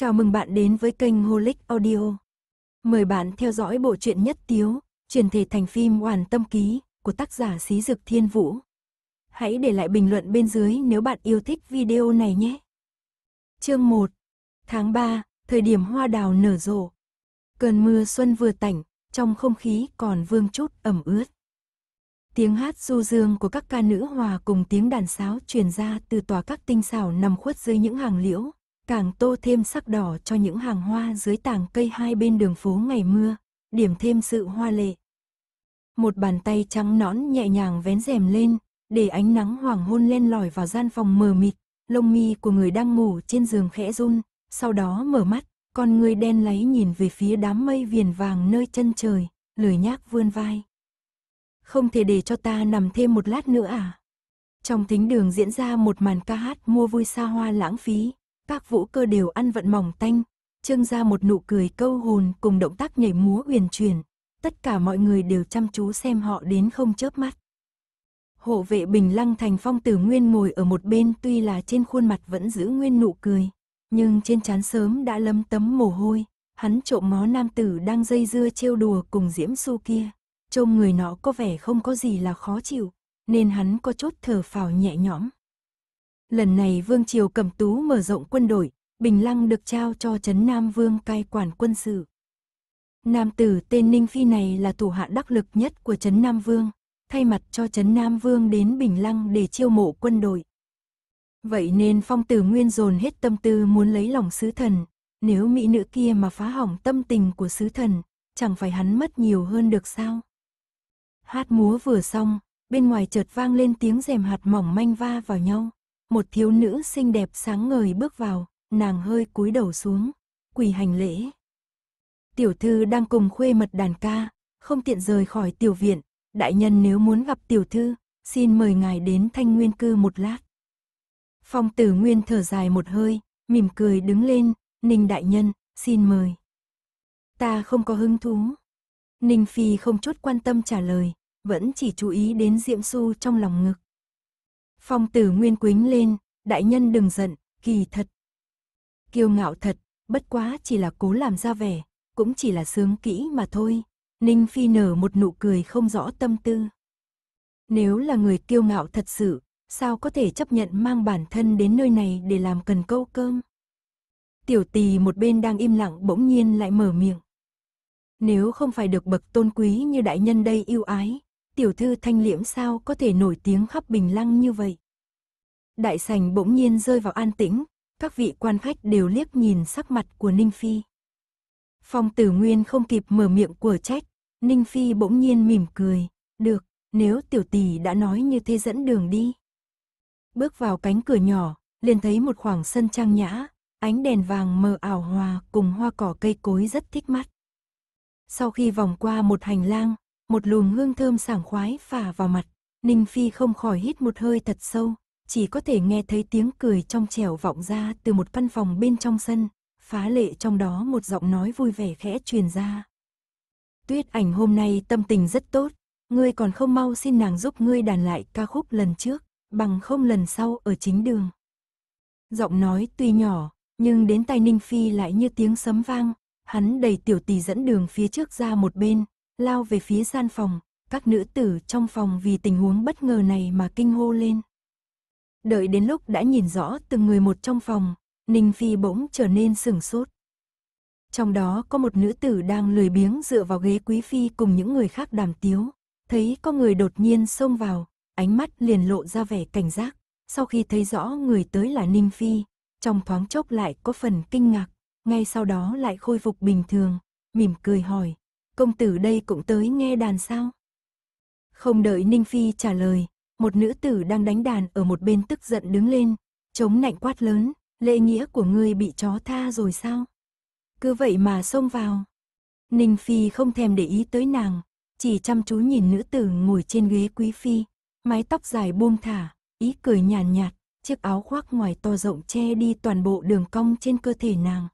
Chào mừng bạn đến với kênh Holic Audio. Mời bạn theo dõi bộ truyện nhất tiếu, truyền thể thành phim Hoàn Tâm Ký của tác giả Xí Dực Thiên Vũ. Hãy để lại bình luận bên dưới nếu bạn yêu thích video này nhé. Chương 1. Tháng 3, thời điểm hoa đào nở rộ. Cơn mưa xuân vừa tảnh, trong không khí còn vương chút ẩm ướt. Tiếng hát du dương của các ca nữ hòa cùng tiếng đàn sáo truyền ra từ tòa các tinh xảo nằm khuất dưới những hàng liễu, càng tô thêm sắc đỏ cho những hàng hoa dưới tàng cây hai bên đường phố ngày mưa, điểm thêm sự hoa lệ. Một bàn tay trắng nõn nhẹ nhàng vén rèm lên, để ánh nắng hoàng hôn len lỏi vào gian phòng mờ mịt, lông mi của người đang ngủ trên giường khẽ run, sau đó mở mắt, con người đen lấy nhìn về phía đám mây viền vàng nơi chân trời, lười nhác vươn vai. Không thể để cho ta nằm thêm một lát nữa à? Trong thính đường diễn ra một màn ca hát mua vui xa hoa lãng phí, các vũ cơ đều ăn vận mỏng tanh, trương ra một nụ cười câu hồn cùng động tác nhảy múa uyển chuyển, tất cả mọi người đều chăm chú xem họ đến không chớp mắt. Hộ vệ Bình Lăng Thành Phong Tử Nguyên ngồi ở một bên tuy là trên khuôn mặt vẫn giữ nguyên nụ cười, nhưng trên trán sớm đã lấm tấm mồ hôi, hắn trộm ngó nam tử đang dây dưa trêu đùa cùng Diễm Su kia, trông người nó có vẻ không có gì là khó chịu, nên hắn có chốt thở phào nhẹ nhõm. Lần này Vương Triều cẩm tú mở rộng quân đội, Bình Lăng được trao cho Trấn Nam Vương cai quản quân sự. Nam tử tên Ninh Phi này là thủ hạ đắc lực nhất của Trấn Nam Vương, thay mặt cho Trấn Nam Vương đến Bình Lăng để chiêu mộ quân đội. Vậy nên phong tử nguyên dồn hết tâm tư muốn lấy lòng sứ thần, nếu mỹ nữ kia mà phá hỏng tâm tình của sứ thần, chẳng phải hắn mất nhiều hơn được sao? Hát múa vừa xong, bên ngoài chợt vang lên tiếng rèm hạt mỏng manh va vào nhau. Một thiếu nữ xinh đẹp sáng ngời bước vào, nàng hơi cúi đầu xuống, quỳ hành lễ. Tiểu thư đang cùng khuê mật đàn ca, không tiện rời khỏi tiểu viện, đại nhân nếu muốn gặp tiểu thư, xin mời ngài đến thanh nguyên cư một lát. Phong tử nguyên thở dài một hơi, mỉm cười đứng lên, Ninh đại nhân, xin mời. Ta không có hứng thú. Ninh Phi không chút quan tâm trả lời, vẫn chỉ chú ý đến Diệm Xu trong lòng ngực. Phong tử nguyên quính lên, đại nhân đừng giận, kỳ thật. Kiêu ngạo thật, bất quá chỉ là cố làm ra vẻ, cũng chỉ là sướng kỹ mà thôi. Ninh Phi nở một nụ cười không rõ tâm tư. Nếu là người kiêu ngạo thật sự, sao có thể chấp nhận mang bản thân đến nơi này để làm cần câu cơm? Tiểu tỳ một bên đang im lặng bỗng nhiên lại mở miệng. Nếu không phải được bậc tôn quý như đại nhân đây yêu ái, tiểu thư thanh liễm sao có thể nổi tiếng khắp bình lăng như vậy. Đại sành bỗng nhiên rơi vào an tĩnh, các vị quan khách đều liếc nhìn sắc mặt của Ninh Phi. Phong tử nguyên không kịp mở miệng của trách, Ninh Phi bỗng nhiên mỉm cười, được, nếu tiểu tỷ đã nói như thế dẫn đường đi. Bước vào cánh cửa nhỏ, liền thấy một khoảng sân trang nhã, ánh đèn vàng mờ ảo hòa cùng hoa cỏ cây cối rất thích mắt. Sau khi vòng qua một hành lang, một luồng hương thơm sảng khoái phả vào mặt, Ninh Phi không khỏi hít một hơi thật sâu, chỉ có thể nghe thấy tiếng cười trong trẻo vọng ra từ một văn phòng bên trong sân, phá lệ trong đó một giọng nói vui vẻ khẽ truyền ra. Tuyết ảnh hôm nay tâm tình rất tốt, ngươi còn không mau xin nàng giúp ngươi đàn lại ca khúc lần trước, bằng không lần sau ở chính đường. Giọng nói tuy nhỏ, nhưng đến tai Ninh Phi lại như tiếng sấm vang, hắn đầy tiểu Tì dẫn đường phía trước ra một bên, lao về phía gian phòng, các nữ tử trong phòng vì tình huống bất ngờ này mà kinh hô lên. Đợi đến lúc đã nhìn rõ từng người một trong phòng, Ninh Phi bỗng trở nên sửng sốt. Trong đó có một nữ tử đang lười biếng dựa vào ghế quý phi cùng những người khác đàm tiếu, thấy có người đột nhiên xông vào, ánh mắt liền lộ ra vẻ cảnh giác, sau khi thấy rõ người tới là Ninh Phi, trong thoáng chốc lại có phần kinh ngạc, ngay sau đó lại khôi phục bình thường, mỉm cười hỏi, công tử đây cũng tới nghe đàn sao? Không đợi Ninh Phi trả lời, một nữ tử đang đánh đàn ở một bên tức giận đứng lên, chống nạnh quát lớn, lễ nghĩa của ngươi bị chó tha rồi sao? Cứ vậy mà xông vào. Ninh Phi không thèm để ý tới nàng, chỉ chăm chú nhìn nữ tử ngồi trên ghế quý phi, mái tóc dài buông thả, ý cười nhàn nhạt, nhạt, chiếc áo khoác ngoài to rộng che đi toàn bộ đường cong trên cơ thể nàng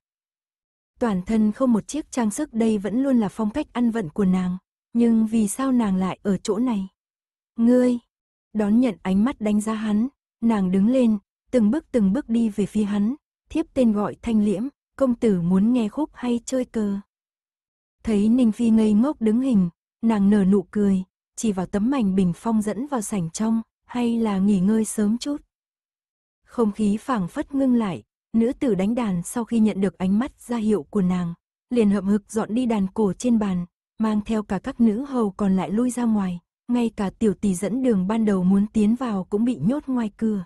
toàn thân không một chiếc trang sức đây vẫn luôn là phong cách ăn vận của nàng. Nhưng vì sao nàng lại ở chỗ này? Ngươi! Đón nhận ánh mắt đánh giá hắn, nàng đứng lên, từng bước từng bước đi về phía hắn, thiếp tên gọi thanh liễm, công tử muốn nghe khúc hay chơi cờ. Thấy Ninh Phi ngây ngốc đứng hình, nàng nở nụ cười, chỉ vào tấm mảnh bình phong dẫn vào sảnh trong, hay là nghỉ ngơi sớm chút. Không khí phảng phất ngưng lại, Nữ tử đánh đàn sau khi nhận được ánh mắt ra hiệu của nàng, liền hậm hực dọn đi đàn cổ trên bàn, mang theo cả các nữ hầu còn lại lui ra ngoài, ngay cả tiểu tỷ dẫn đường ban đầu muốn tiến vào cũng bị nhốt ngoài cửa.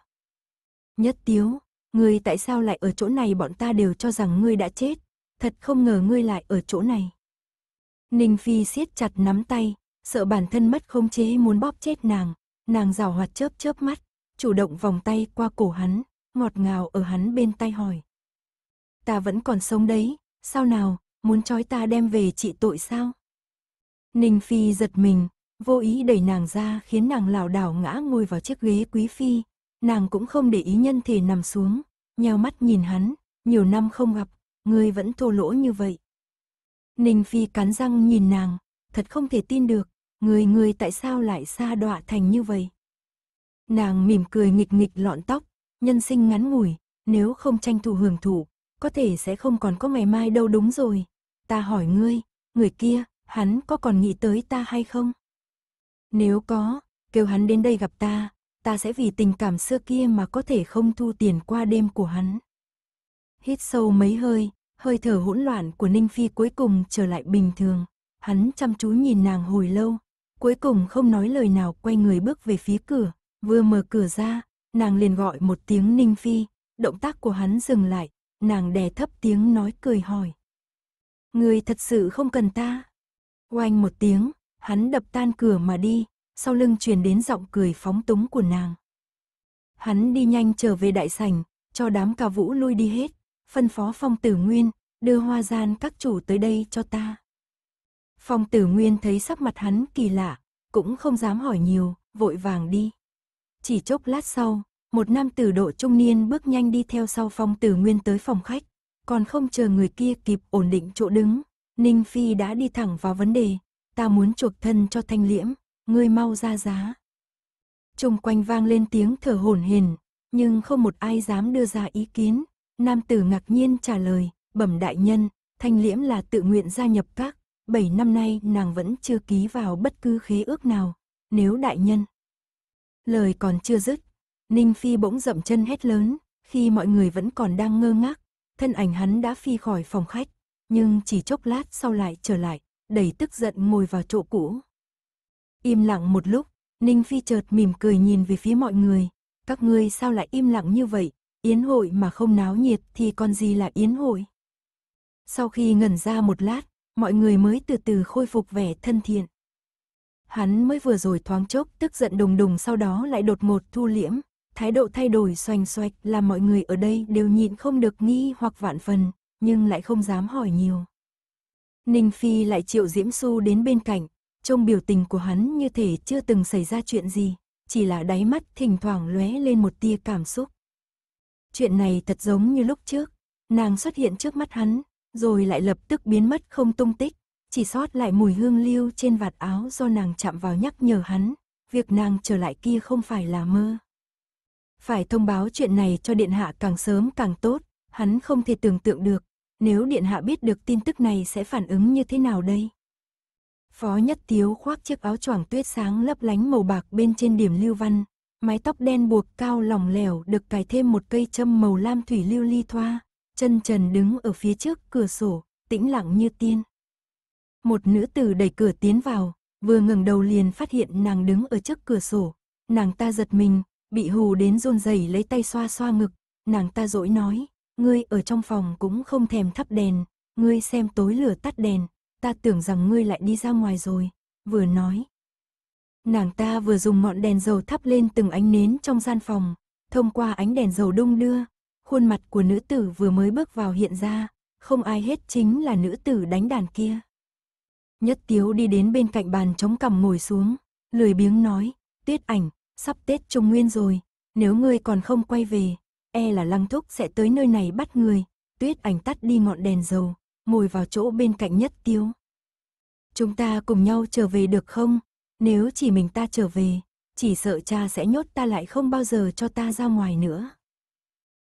Nhất tiếu, ngươi tại sao lại ở chỗ này bọn ta đều cho rằng ngươi đã chết, thật không ngờ ngươi lại ở chỗ này. Ninh Phi siết chặt nắm tay, sợ bản thân mất không chế muốn bóp chết nàng, nàng rào hoạt chớp chớp mắt, chủ động vòng tay qua cổ hắn, ngọt ngào ở hắn bên tay hỏi. Ta vẫn còn sống đấy, sao nào, muốn trói ta đem về trị tội sao? Ninh Phi giật mình, vô ý đẩy nàng ra khiến nàng lảo đảo ngã ngồi vào chiếc ghế quý phi. Nàng cũng không để ý nhân thể nằm xuống, nheo mắt nhìn hắn, nhiều năm không gặp, ngươi vẫn thô lỗ như vậy. Ninh Phi cắn răng nhìn nàng, thật không thể tin được, người người tại sao lại xa đọa thành như vậy. Nàng mỉm cười nghịch nghịch lọn tóc, nhân sinh ngắn ngủi, nếu không tranh thủ hưởng thụ, có thể sẽ không còn có ngày mai đâu đúng rồi. Ta hỏi ngươi, người kia, hắn có còn nghĩ tới ta hay không? Nếu có, kêu hắn đến đây gặp ta, ta sẽ vì tình cảm xưa kia mà có thể không thu tiền qua đêm của hắn. Hít sâu mấy hơi, hơi thở hỗn loạn của Ninh Phi cuối cùng trở lại bình thường. Hắn chăm chú nhìn nàng hồi lâu, cuối cùng không nói lời nào quay người bước về phía cửa, vừa mở cửa ra, Nàng liền gọi một tiếng Ninh Phi, động tác của hắn dừng lại, nàng đè thấp tiếng nói cười hỏi. Người thật sự không cần ta. Oanh một tiếng, hắn đập tan cửa mà đi, sau lưng truyền đến giọng cười phóng túng của nàng. Hắn đi nhanh trở về đại sảnh, cho đám ca vũ lui đi hết, phân phó phong tử nguyên, đưa hoa gian các chủ tới đây cho ta. Phong tử nguyên thấy sắc mặt hắn kỳ lạ, cũng không dám hỏi nhiều, vội vàng đi. Chỉ chốc lát sau, một nam tử độ trung niên bước nhanh đi theo sau phong tử nguyên tới phòng khách. Còn không chờ người kia kịp ổn định chỗ đứng, Ninh Phi đã đi thẳng vào vấn đề. Ta muốn chuộc thân cho thanh liễm, ngươi mau ra giá. Trung quanh vang lên tiếng thở hổn hển, nhưng không một ai dám đưa ra ý kiến. Nam tử ngạc nhiên trả lời, bẩm đại nhân, thanh liễm là tự nguyện gia nhập các. Bảy năm nay nàng vẫn chưa ký vào bất cứ khế ước nào. Nếu đại nhân, Lời còn chưa dứt, Ninh Phi bỗng dậm chân hét lớn, khi mọi người vẫn còn đang ngơ ngác, thân ảnh hắn đã phi khỏi phòng khách, nhưng chỉ chốc lát sau lại trở lại, đầy tức giận ngồi vào chỗ cũ. Im lặng một lúc, Ninh Phi chợt mỉm cười nhìn về phía mọi người, các ngươi sao lại im lặng như vậy, yến hội mà không náo nhiệt thì còn gì là yến hội. Sau khi ngẩn ra một lát, mọi người mới từ từ khôi phục vẻ thân thiện hắn mới vừa rồi thoáng chốc tức giận đùng đùng sau đó lại đột ngột thu liễm, thái độ thay đổi xoành xoạch làm mọi người ở đây đều nhịn không được nghi hoặc vạn phần, nhưng lại không dám hỏi nhiều. Ninh Phi lại triệu Diễm Xu đến bên cạnh, trông biểu tình của hắn như thể chưa từng xảy ra chuyện gì, chỉ là đáy mắt thỉnh thoảng lóe lên một tia cảm xúc. Chuyện này thật giống như lúc trước, nàng xuất hiện trước mắt hắn, rồi lại lập tức biến mất không tung tích, chỉ sót lại mùi hương lưu trên vạt áo do nàng chạm vào nhắc nhở hắn, việc nàng trở lại kia không phải là mơ. Phải thông báo chuyện này cho điện hạ càng sớm càng tốt, hắn không thể tưởng tượng được, nếu điện hạ biết được tin tức này sẽ phản ứng như thế nào đây. Phó Nhất Tiếu khoác chiếc áo choàng tuyết sáng lấp lánh màu bạc bên trên điểm lưu văn, mái tóc đen buộc cao lỏng lẻo được cài thêm một cây châm màu lam thủy lưu ly thoa, chân trần đứng ở phía trước cửa sổ, tĩnh lặng như tiên. Một nữ tử đẩy cửa tiến vào, vừa ngẩng đầu liền phát hiện nàng đứng ở trước cửa sổ. Nàng ta giật mình, bị hù đến run rẩy lấy tay xoa xoa ngực, nàng ta dỗi nói, ngươi ở trong phòng cũng không thèm thắp đèn, ngươi xem tối lửa tắt đèn, ta tưởng rằng ngươi lại đi ra ngoài rồi, vừa nói. Nàng ta vừa dùng ngọn đèn dầu thắp lên từng ánh nến trong gian phòng, thông qua ánh đèn dầu đông đưa, khuôn mặt của nữ tử vừa mới bước vào hiện ra, không ai hết chính là nữ tử đánh đàn kia. Nhất tiếu đi đến bên cạnh bàn chống cằm ngồi xuống, lười biếng nói, tuyết ảnh, sắp Tết Trung Nguyên rồi, nếu ngươi còn không quay về, e là lăng thúc sẽ tới nơi này bắt người. Tuyết ảnh tắt đi ngọn đèn dầu, ngồi vào chỗ bên cạnh nhất tiếu. Chúng ta cùng nhau trở về được không? Nếu chỉ mình ta trở về, chỉ sợ cha sẽ nhốt ta lại không bao giờ cho ta ra ngoài nữa.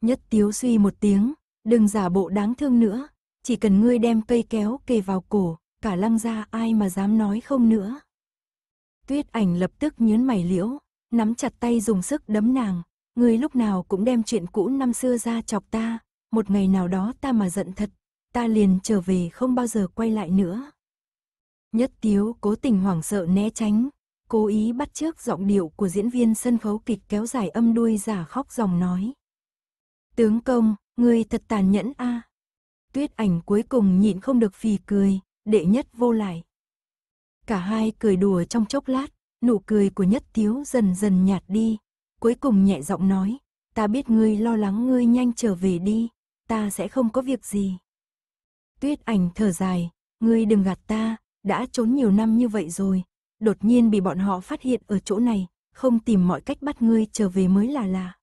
Nhất tiếu suy một tiếng, đừng giả bộ đáng thương nữa, chỉ cần ngươi đem cây kéo kề vào cổ, cả lăng gia ai mà dám nói không nữa. Tuyết ảnh lập tức nhớn mày liễu, nắm chặt tay dùng sức đấm nàng, người lúc nào cũng đem chuyện cũ năm xưa ra chọc ta, một ngày nào đó ta mà giận thật, ta liền trở về không bao giờ quay lại nữa. Nhất tiếu cố tình hoảng sợ né tránh, cố ý bắt chước giọng điệu của diễn viên sân khấu kịch kéo dài âm đuôi giả khóc dòng nói. Tướng công, người thật tàn nhẫn a à. Tuyết ảnh cuối cùng nhịn không được phì cười, đệ nhất vô lại. Cả hai cười đùa trong chốc lát, nụ cười của nhất tiếu dần dần nhạt đi, cuối cùng nhẹ giọng nói, ta biết ngươi lo lắng ngươi nhanh trở về đi, ta sẽ không có việc gì. Tuyết ảnh thở dài, ngươi đừng gạt ta, đã trốn nhiều năm như vậy rồi, đột nhiên bị bọn họ phát hiện ở chỗ này, không tìm mọi cách bắt ngươi trở về mới là lạ.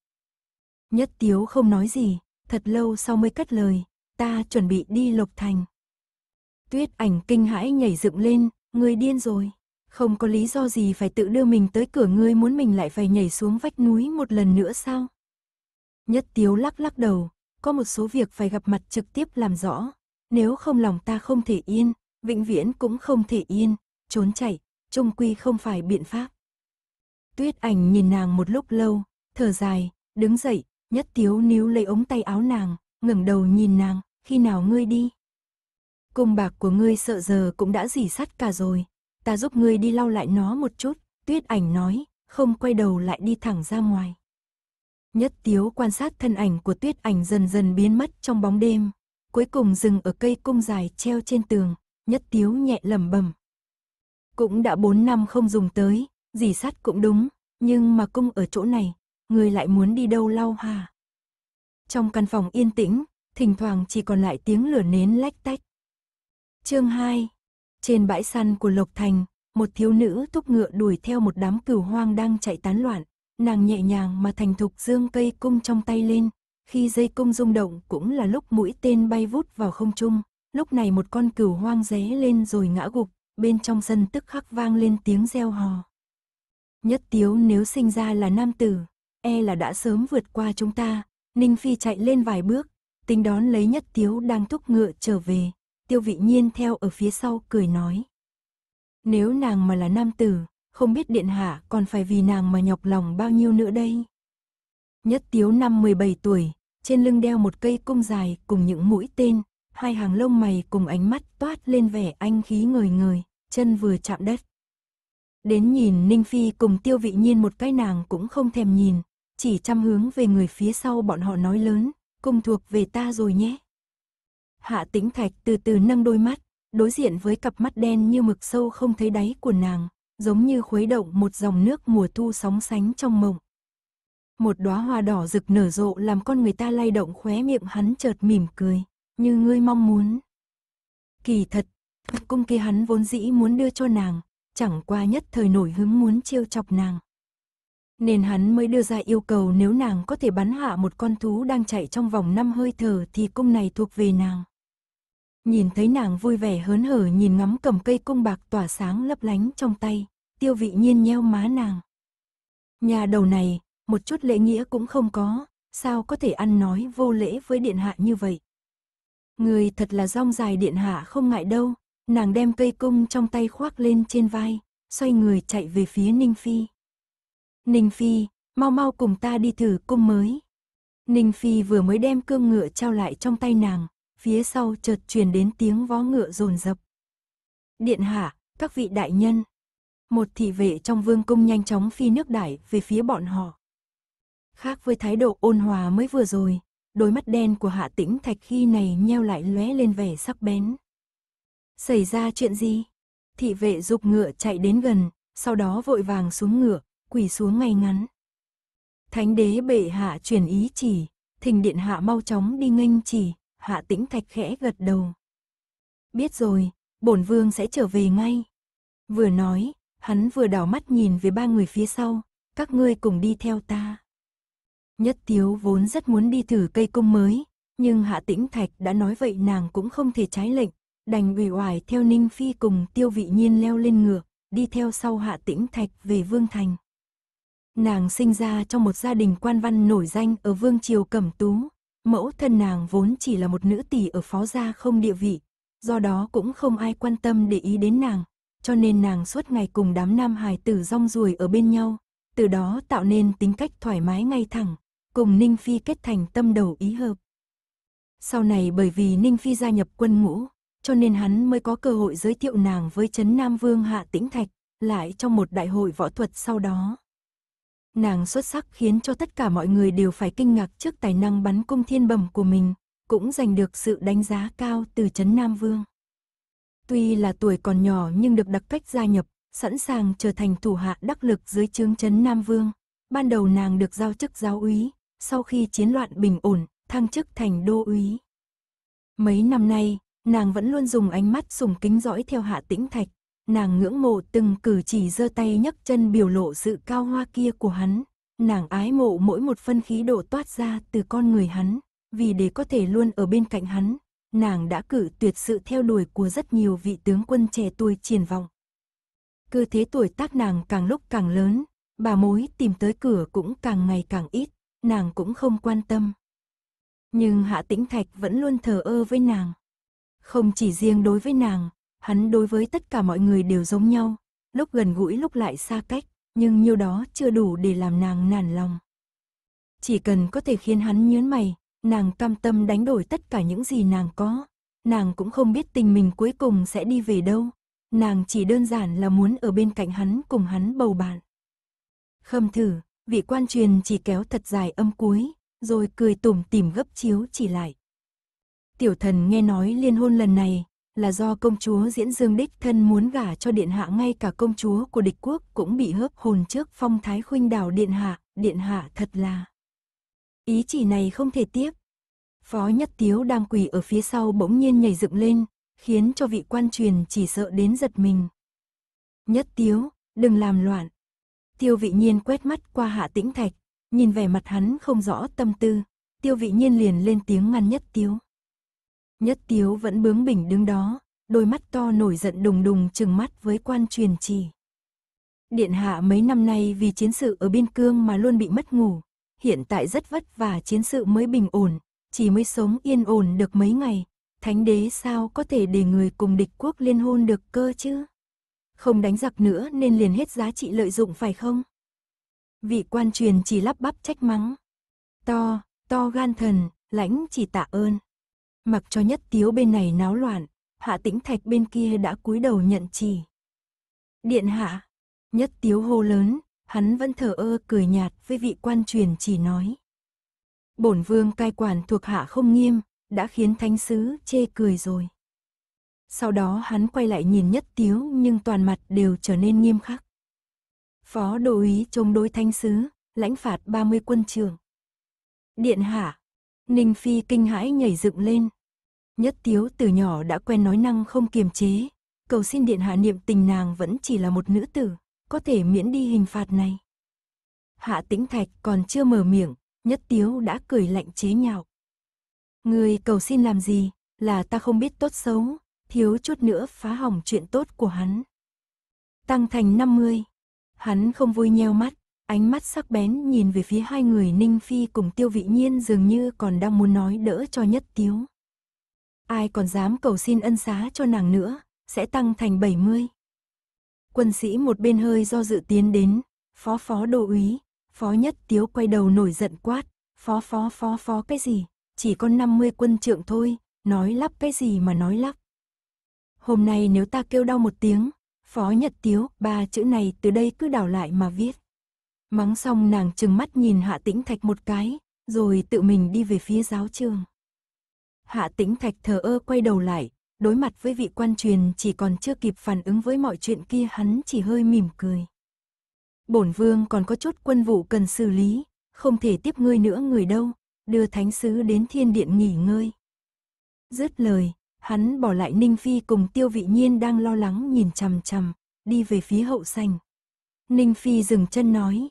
Nhất tiếu không nói gì, thật lâu sau mới cất lời, ta chuẩn bị đi Lộc Thành. Tuyết ảnh kinh hãi nhảy dựng lên, người điên rồi. Không có lý do gì phải tự đưa mình tới cửa ngươi muốn mình lại phải nhảy xuống vách núi một lần nữa sao? Nhất tiếu lắc lắc đầu, có một số việc phải gặp mặt trực tiếp làm rõ. Nếu không lòng ta không thể yên, vĩnh viễn cũng không thể yên, trốn chạy, trung quy không phải biện pháp. Tuyết ảnh nhìn nàng một lúc lâu, thở dài, đứng dậy, nhất tiếu níu lấy ống tay áo nàng, ngẩng đầu nhìn nàng, khi nào ngươi đi? cung bạc của ngươi sợ giờ cũng đã dỉ sắt cả rồi. Ta giúp ngươi đi lau lại nó một chút. Tuyết ảnh nói, không quay đầu lại đi thẳng ra ngoài. Nhất tiếu quan sát thân ảnh của tuyết ảnh dần dần biến mất trong bóng đêm. Cuối cùng dừng ở cây cung dài treo trên tường. Nhất tiếu nhẹ lầm bầm. Cũng đã 4 năm không dùng tới, dì sắt cũng đúng, nhưng mà cung ở chỗ này, ngươi lại muốn đi đâu lau hà. Trong căn phòng yên tĩnh, thỉnh thoảng chỉ còn lại tiếng lửa nến lách tách. Chương 2 Trên bãi săn của Lộc Thành, một thiếu nữ thúc ngựa đuổi theo một đám cửu hoang đang chạy tán loạn. Nàng nhẹ nhàng mà thành thục dương cây cung trong tay lên. Khi dây cung rung động cũng là lúc mũi tên bay vút vào không trung. Lúc này một con cửu hoang ré lên rồi ngã gục, bên trong sân tức khắc vang lên tiếng reo hò. Nhất tiếu nếu sinh ra là nam tử, e là đã sớm vượt qua chúng ta. Ninh Phi chạy lên vài bước, tính đón lấy nhất tiếu đang thúc ngựa trở về tiêu vị nhiên theo ở phía sau cười nói. Nếu nàng mà là nam tử, không biết điện hạ còn phải vì nàng mà nhọc lòng bao nhiêu nữa đây. Nhất tiếu năm 17 tuổi, trên lưng đeo một cây cung dài cùng những mũi tên, hai hàng lông mày cùng ánh mắt toát lên vẻ anh khí ngời ngời, chân vừa chạm đất. Đến nhìn Ninh Phi cùng tiêu vị nhiên một cái nàng cũng không thèm nhìn, chỉ chăm hướng về người phía sau bọn họ nói lớn, Cung thuộc về ta rồi nhé. Hạ tính thạch từ từ nâng đôi mắt, đối diện với cặp mắt đen như mực sâu không thấy đáy của nàng, giống như khuấy động một dòng nước mùa thu sóng sánh trong mộng. Một đóa hoa đỏ rực nở rộ làm con người ta lay động khóe miệng hắn chợt mỉm cười, như ngươi mong muốn. Kỳ thật, cung kia hắn vốn dĩ muốn đưa cho nàng, chẳng qua nhất thời nổi hứng muốn chiêu chọc nàng. Nên hắn mới đưa ra yêu cầu nếu nàng có thể bắn hạ một con thú đang chạy trong vòng năm hơi thở thì cung này thuộc về nàng. Nhìn thấy nàng vui vẻ hớn hở nhìn ngắm cầm cây cung bạc tỏa sáng lấp lánh trong tay, tiêu vị nhiên nheo má nàng. Nhà đầu này, một chút lễ nghĩa cũng không có, sao có thể ăn nói vô lễ với điện hạ như vậy. Người thật là rong dài điện hạ không ngại đâu, nàng đem cây cung trong tay khoác lên trên vai, xoay người chạy về phía Ninh Phi. Ninh Phi, mau mau cùng ta đi thử cung mới. Ninh Phi vừa mới đem cương ngựa trao lại trong tay nàng, phía sau chợt truyền đến tiếng vó ngựa rồn rập. Điện hạ, các vị đại nhân. Một thị vệ trong vương cung nhanh chóng phi nước đải về phía bọn họ. Khác với thái độ ôn hòa mới vừa rồi, đôi mắt đen của hạ tĩnh thạch khi này nheo lại lóe lên vẻ sắc bén. Xảy ra chuyện gì? Thị vệ dục ngựa chạy đến gần, sau đó vội vàng xuống ngựa, quỳ xuống ngay ngắn. Thánh đế bệ hạ truyền ý chỉ, thỉnh điện hạ mau chóng đi nghênh chỉ. Hạ tĩnh thạch khẽ gật đầu. Biết rồi, bổn vương sẽ trở về ngay. Vừa nói, hắn vừa đảo mắt nhìn về ba người phía sau, các ngươi cùng đi theo ta. Nhất tiếu vốn rất muốn đi thử cây cung mới, nhưng hạ tĩnh thạch đã nói vậy nàng cũng không thể trái lệnh, đành ủy oải theo ninh phi cùng tiêu vị nhiên leo lên ngựa, đi theo sau hạ tĩnh thạch về Vương Thành. Nàng sinh ra trong một gia đình quan văn nổi danh ở Vương Triều Cẩm Tú, Mẫu thân nàng vốn chỉ là một nữ tỷ ở phó gia không địa vị, do đó cũng không ai quan tâm để ý đến nàng, cho nên nàng suốt ngày cùng đám nam hài tử rong ruồi ở bên nhau, từ đó tạo nên tính cách thoải mái ngay thẳng, cùng Ninh Phi kết thành tâm đầu ý hợp. Sau này bởi vì Ninh Phi gia nhập quân ngũ, cho nên hắn mới có cơ hội giới thiệu nàng với chấn Nam Vương Hạ Tĩnh Thạch, lại trong một đại hội võ thuật sau đó. Nàng xuất sắc khiến cho tất cả mọi người đều phải kinh ngạc trước tài năng bắn cung thiên bẩm của mình, cũng giành được sự đánh giá cao từ Trấn Nam Vương. Tuy là tuổi còn nhỏ nhưng được đặc cách gia nhập, sẵn sàng trở thành thủ hạ đắc lực dưới trướng Trấn Nam Vương. Ban đầu nàng được giao chức giáo úy, sau khi chiến loạn bình ổn, thăng chức thành đô úy. Mấy năm nay, nàng vẫn luôn dùng ánh mắt sùng kính dõi theo hạ tĩnh thạch, Nàng ngưỡng mộ từng cử chỉ giơ tay nhấc chân biểu lộ sự cao hoa kia của hắn. Nàng ái mộ mỗi một phân khí độ toát ra từ con người hắn, vì để có thể luôn ở bên cạnh hắn, nàng đã cử tuyệt sự theo đuổi của rất nhiều vị tướng quân trẻ tuổi triển vọng. Cơ thế tuổi tác nàng càng lúc càng lớn, bà mối tìm tới cửa cũng càng ngày càng ít, nàng cũng không quan tâm. Nhưng Hạ Tĩnh Thạch vẫn luôn thờ ơ với nàng. Không chỉ riêng đối với nàng, hắn đối với tất cả mọi người đều giống nhau, lúc gần gũi lúc lại xa cách, nhưng nhiêu đó chưa đủ để làm nàng nản lòng. Chỉ cần có thể khiến hắn nhớn mày, nàng cam tâm đánh đổi tất cả những gì nàng có. Nàng cũng không biết tình mình cuối cùng sẽ đi về đâu. Nàng chỉ đơn giản là muốn ở bên cạnh hắn cùng hắn bầu bạn. Khâm thử, vị quan truyền chỉ kéo thật dài âm cuối, rồi cười tủm tìm gấp chiếu chỉ lại. Tiểu thần nghe nói liên hôn lần này, là do công chúa Diễn Dương Đích thân muốn gả cho Điện Hạ ngay cả công chúa của địch quốc cũng bị hớp hồn trước phong thái khuynh đảo Điện Hạ, Điện Hạ thật là. Ý chỉ này không thể tiếp. Phó Nhất Tiếu đang quỳ ở phía sau bỗng nhiên nhảy dựng lên, khiến cho vị quan truyền chỉ sợ đến giật mình. Nhất Tiếu, đừng làm loạn. Tiêu vị nhiên quét mắt qua hạ tĩnh thạch, nhìn vẻ mặt hắn không rõ tâm tư, tiêu vị nhiên liền lên tiếng ngăn Nhất Tiếu. Nhất Tiếu vẫn bướng bỉnh đứng đó, đôi mắt to nổi giận đùng đùng chừng mắt với quan truyền trì. Điện hạ mấy năm nay vì chiến sự ở biên cương mà luôn bị mất ngủ, hiện tại rất vất vả chiến sự mới bình ổn, chỉ mới sống yên ổn được mấy ngày, thánh đế sao có thể để người cùng địch quốc liên hôn được cơ chứ? Không đánh giặc nữa nên liền hết giá trị lợi dụng phải không? Vị quan truyền chỉ lắp bắp trách mắng. To, to gan thần, lãnh chỉ tạ ơn. Mặc cho nhất tiếu bên này náo loạn, hạ tĩnh thạch bên kia đã cúi đầu nhận chỉ. Điện hạ, nhất tiếu hô lớn, hắn vẫn thở ơ cười nhạt với vị quan truyền chỉ nói. Bổn vương cai quản thuộc hạ không nghiêm, đã khiến thánh sứ chê cười rồi. Sau đó hắn quay lại nhìn nhất tiếu nhưng toàn mặt đều trở nên nghiêm khắc. Phó đô úy chống đối thanh sứ, lãnh phạt 30 quân trường. Điện hạ, Ninh Phi kinh hãi nhảy dựng lên. Nhất tiếu từ nhỏ đã quen nói năng không kiềm chế. Cầu xin điện hạ niệm tình nàng vẫn chỉ là một nữ tử, có thể miễn đi hình phạt này. Hạ tĩnh thạch còn chưa mở miệng, nhất tiếu đã cười lạnh chế nhạo. Người cầu xin làm gì, là ta không biết tốt xấu, thiếu chút nữa phá hỏng chuyện tốt của hắn. Tăng thành 50. Hắn không vui nheo mắt, Ánh mắt sắc bén nhìn về phía hai người Ninh Phi cùng Tiêu Vị Nhiên dường như còn đang muốn nói đỡ cho Nhất Tiếu. Ai còn dám cầu xin ân xá cho nàng nữa, sẽ tăng thành 70. Quân sĩ một bên hơi do dự tiến đến, phó phó đô úy, phó Nhất Tiếu quay đầu nổi giận quát, phó phó phó phó cái gì, chỉ có 50 quân trượng thôi, nói lắp cái gì mà nói lắp. Hôm nay nếu ta kêu đau một tiếng, phó Nhất Tiếu, ba chữ này từ đây cứ đảo lại mà viết. Mắng xong nàng trừng mắt nhìn Hạ Tĩnh Thạch một cái, rồi tự mình đi về phía giáo trường. Hạ Tĩnh Thạch thờ ơ quay đầu lại, đối mặt với vị quan truyền chỉ còn chưa kịp phản ứng với mọi chuyện kia hắn chỉ hơi mỉm cười. Bổn vương còn có chút quân vụ cần xử lý, không thể tiếp ngươi nữa người đâu, đưa thánh sứ đến thiên điện nghỉ ngơi. Dứt lời, hắn bỏ lại Ninh Phi cùng tiêu vị nhiên đang lo lắng nhìn chằm chằm, đi về phía hậu sành. Ninh Phi dừng chân nói,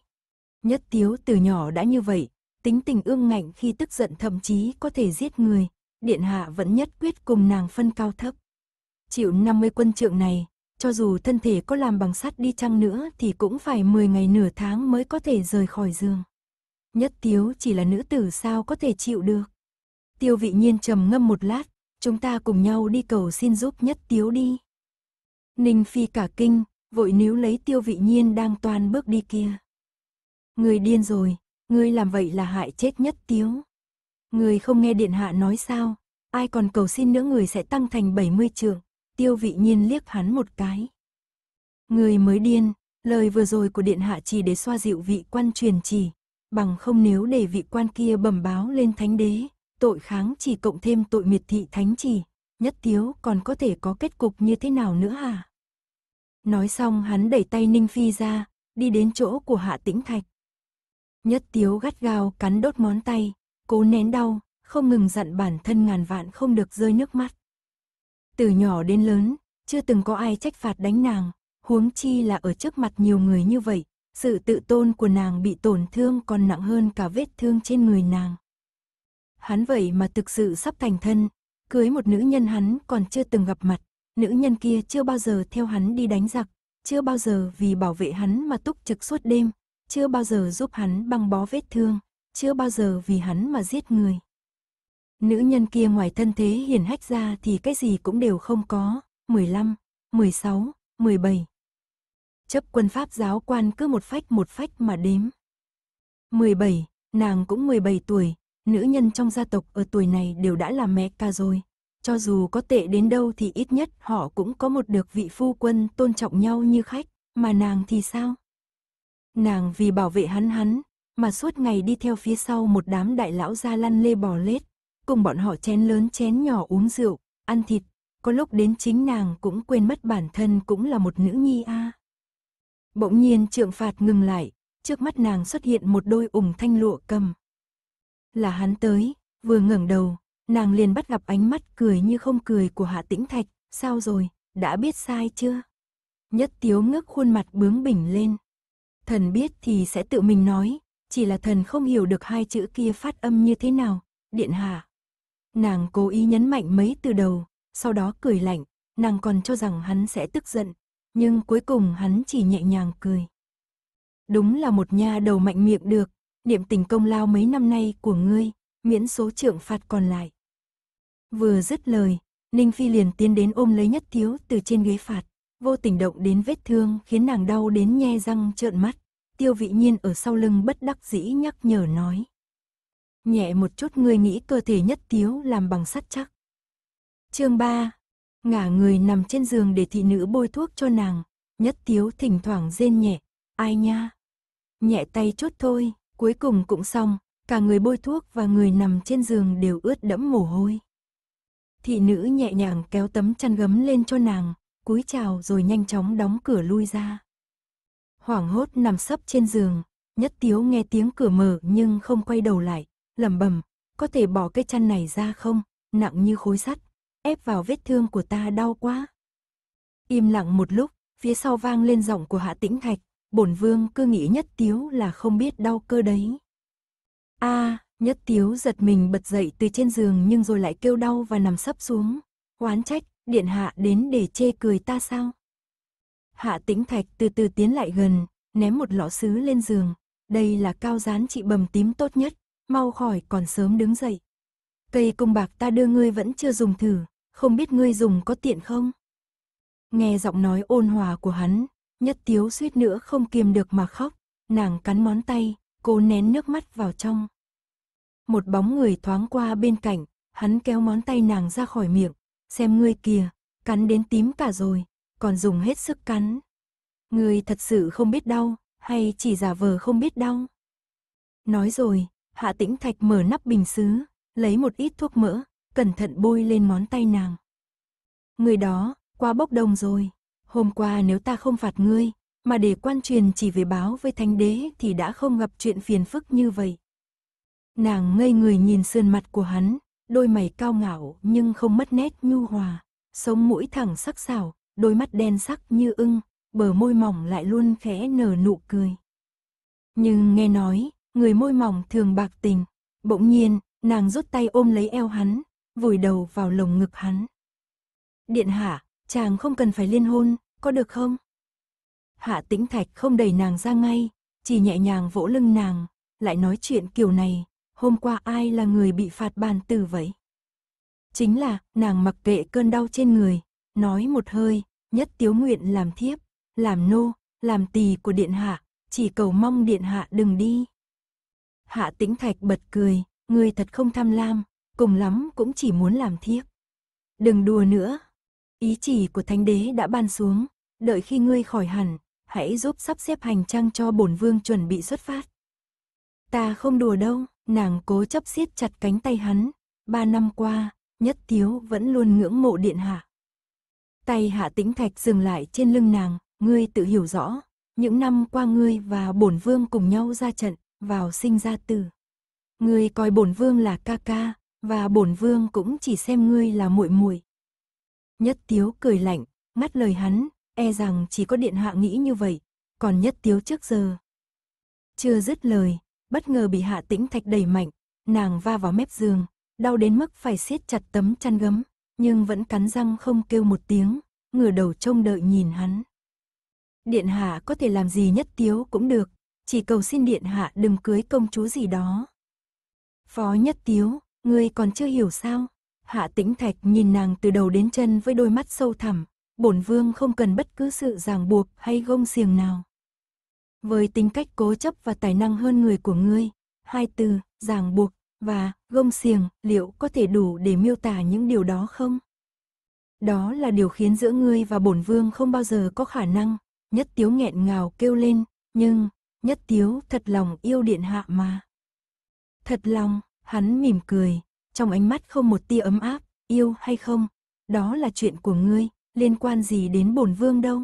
Nhất tiếu từ nhỏ đã như vậy, tính tình ương ngạnh khi tức giận thậm chí có thể giết người, điện hạ vẫn nhất quyết cùng nàng phân cao thấp. Chịu 50 quân trượng này, cho dù thân thể có làm bằng sắt đi chăng nữa thì cũng phải 10 ngày nửa tháng mới có thể rời khỏi giường. Nhất tiếu chỉ là nữ tử sao có thể chịu được. Tiêu vị nhiên trầm ngâm một lát, chúng ta cùng nhau đi cầu xin giúp nhất tiếu đi. Ninh Phi cả kinh, vội níu lấy tiêu vị nhiên đang toàn bước đi kia. Người điên rồi, ngươi làm vậy là hại chết nhất tiếu. Người không nghe điện hạ nói sao, ai còn cầu xin nữa người sẽ tăng thành 70 trượng, tiêu vị nhiên liếc hắn một cái. Người mới điên, lời vừa rồi của điện hạ chỉ để xoa dịu vị quan truyền chỉ, bằng không nếu để vị quan kia bẩm báo lên thánh đế, tội kháng chỉ cộng thêm tội miệt thị thánh chỉ, nhất tiếu còn có thể có kết cục như thế nào nữa hả? À? Nói xong hắn đẩy tay Ninh Phi ra, đi đến chỗ của Hạ Tĩnh Thạch. Nhất tiếu gắt gao cắn đốt món tay, cố nén đau, không ngừng dặn bản thân ngàn vạn không được rơi nước mắt. Từ nhỏ đến lớn, chưa từng có ai trách phạt đánh nàng, huống chi là ở trước mặt nhiều người như vậy, sự tự tôn của nàng bị tổn thương còn nặng hơn cả vết thương trên người nàng. Hắn vậy mà thực sự sắp thành thân, cưới một nữ nhân hắn còn chưa từng gặp mặt, nữ nhân kia chưa bao giờ theo hắn đi đánh giặc, chưa bao giờ vì bảo vệ hắn mà túc trực suốt đêm, chưa bao giờ giúp hắn băng bó vết thương, chưa bao giờ vì hắn mà giết người. Nữ nhân kia ngoài thân thế hiền hách ra thì cái gì cũng đều không có, 15, 16, 17. Chấp quân Pháp giáo quan cứ một phách một phách mà đếm. 17, nàng cũng 17 tuổi, nữ nhân trong gia tộc ở tuổi này đều đã là mẹ ca rồi. Cho dù có tệ đến đâu thì ít nhất họ cũng có một được vị phu quân tôn trọng nhau như khách, mà nàng thì sao? Nàng vì bảo vệ hắn hắn, mà suốt ngày đi theo phía sau một đám đại lão gia lăn lê bò lết, cùng bọn họ chén lớn chén nhỏ uống rượu, ăn thịt, có lúc đến chính nàng cũng quên mất bản thân cũng là một nữ nhi a. Bỗng nhiên trượng phạt ngừng lại, trước mắt nàng xuất hiện một đôi ủng thanh lụa cầm. Là hắn tới, vừa ngẩng đầu, nàng liền bắt gặp ánh mắt cười như không cười của Hạ Tĩnh Thạch, sao rồi, đã biết sai chưa? Nhất tiếu ngước khuôn mặt bướng bỉnh lên. Thần biết thì sẽ tự mình nói, chỉ là thần không hiểu được hai chữ kia phát âm như thế nào, điện hạ. Nàng cố ý nhấn mạnh mấy từ đầu, sau đó cười lạnh, nàng còn cho rằng hắn sẽ tức giận, nhưng cuối cùng hắn chỉ nhẹ nhàng cười. Đúng là một nha đầu mạnh miệng được, niệm tình công lao mấy năm nay của ngươi, miễn số trượng phạt còn lại. Vừa dứt lời, Ninh Phi liền tiến đến ôm lấy nhất thiếu từ trên ghế phạt vô tình động đến vết thương khiến nàng đau đến nhe răng trợn mắt. Tiêu vị nhiên ở sau lưng bất đắc dĩ nhắc nhở nói. Nhẹ một chút người nghĩ cơ thể nhất tiếu làm bằng sắt chắc. chương 3. Ngả người nằm trên giường để thị nữ bôi thuốc cho nàng. Nhất tiếu thỉnh thoảng rên nhẹ. Ai nha? Nhẹ tay chút thôi, cuối cùng cũng xong. Cả người bôi thuốc và người nằm trên giường đều ướt đẫm mồ hôi. Thị nữ nhẹ nhàng kéo tấm chăn gấm lên cho nàng, cúi chào rồi nhanh chóng đóng cửa lui ra. Hoảng hốt nằm sấp trên giường, nhất tiếu nghe tiếng cửa mở nhưng không quay đầu lại, lẩm bẩm, có thể bỏ cái chăn này ra không, nặng như khối sắt, ép vào vết thương của ta đau quá. Im lặng một lúc, phía sau vang lên giọng của hạ tĩnh thạch, bổn vương cứ nghĩ nhất tiếu là không biết đau cơ đấy. a nhất tiếu giật mình bật dậy từ trên giường nhưng rồi lại kêu đau và nằm sấp xuống, oán trách điện hạ đến để chê cười ta sao? Hạ tĩnh thạch từ từ tiến lại gần, ném một lọ sứ lên giường. Đây là cao rán chị bầm tím tốt nhất, mau khỏi còn sớm đứng dậy. Cây công bạc ta đưa ngươi vẫn chưa dùng thử, không biết ngươi dùng có tiện không? Nghe giọng nói ôn hòa của hắn, nhất tiếu suýt nữa không kiềm được mà khóc, nàng cắn món tay, cố nén nước mắt vào trong. Một bóng người thoáng qua bên cạnh, hắn kéo món tay nàng ra khỏi miệng, xem ngươi kìa, cắn đến tím cả rồi, còn dùng hết sức cắn. Ngươi thật sự không biết đau, hay chỉ giả vờ không biết đau? Nói rồi, Hạ Tĩnh Thạch mở nắp bình xứ, lấy một ít thuốc mỡ, cẩn thận bôi lên món tay nàng. Người đó, qua bốc đồng rồi, hôm qua nếu ta không phạt ngươi, mà để quan truyền chỉ về báo với thánh đế thì đã không gặp chuyện phiền phức như vậy. Nàng ngây người nhìn sườn mặt của hắn, đôi mày cao ngạo nhưng không mất nét nhu hòa, sống mũi thẳng sắc sảo, đôi mắt đen sắc như ưng, bờ môi mỏng lại luôn khẽ nở nụ cười. Nhưng nghe nói, người môi mỏng thường bạc tình, bỗng nhiên, nàng rút tay ôm lấy eo hắn, vùi đầu vào lồng ngực hắn. Điện hạ, chàng không cần phải liên hôn, có được không? Hạ tĩnh thạch không đẩy nàng ra ngay, chỉ nhẹ nhàng vỗ lưng nàng, lại nói chuyện kiểu này, hôm qua ai là người bị phạt bàn tử vậy? Chính là, nàng mặc kệ cơn đau trên người, nói một hơi, nhất tiếu nguyện làm thiếp, làm nô, làm tỳ của điện hạ, chỉ cầu mong điện hạ đừng đi. Hạ tĩnh thạch bật cười, ngươi thật không tham lam, cùng lắm cũng chỉ muốn làm thiếp. Đừng đùa nữa, ý chỉ của thánh đế đã ban xuống, đợi khi ngươi khỏi hẳn, hãy giúp sắp xếp hành trang cho bổn vương chuẩn bị xuất phát. Ta không đùa đâu, nàng cố chấp siết chặt cánh tay hắn. Ba năm qua, nhất thiếu vẫn luôn ngưỡng mộ điện hạ. Tay hạ tĩnh thạch dừng lại trên lưng nàng, ngươi tự hiểu rõ. Những năm qua ngươi và bổn vương cùng nhau ra trận, vào sinh ra tử. Ngươi coi bổn vương là ca ca, và bổn vương cũng chỉ xem ngươi là muội muội. Nhất tiếu cười lạnh, ngắt lời hắn, e rằng chỉ có điện hạ nghĩ như vậy, còn nhất tiếu trước giờ. Chưa dứt lời, bất ngờ bị hạ tĩnh thạch đẩy mạnh, nàng va vào mép giường, đau đến mức phải siết chặt tấm chăn gấm, nhưng vẫn cắn răng không kêu một tiếng, ngửa đầu trông đợi nhìn hắn. Điện hạ có thể làm gì nhất tiếu cũng được, chỉ cầu xin điện hạ đừng cưới công chúa gì đó. Phó nhất tiếu, ngươi còn chưa hiểu sao? Hạ tĩnh thạch nhìn nàng từ đầu đến chân với đôi mắt sâu thẳm, bổn vương không cần bất cứ sự ràng buộc hay gông xiềng nào. Với tính cách cố chấp và tài năng hơn người của ngươi, hai từ ràng buộc và gông xiềng liệu có thể đủ để miêu tả những điều đó không? Đó là điều khiến giữa ngươi và bổn vương không bao giờ có khả năng, nhất tiếu nghẹn ngào kêu lên, nhưng, nhất tiếu thật lòng yêu điện hạ mà. Thật lòng, hắn mỉm cười, trong ánh mắt không một tia ấm áp, yêu hay không, đó là chuyện của ngươi, liên quan gì đến bổn vương đâu.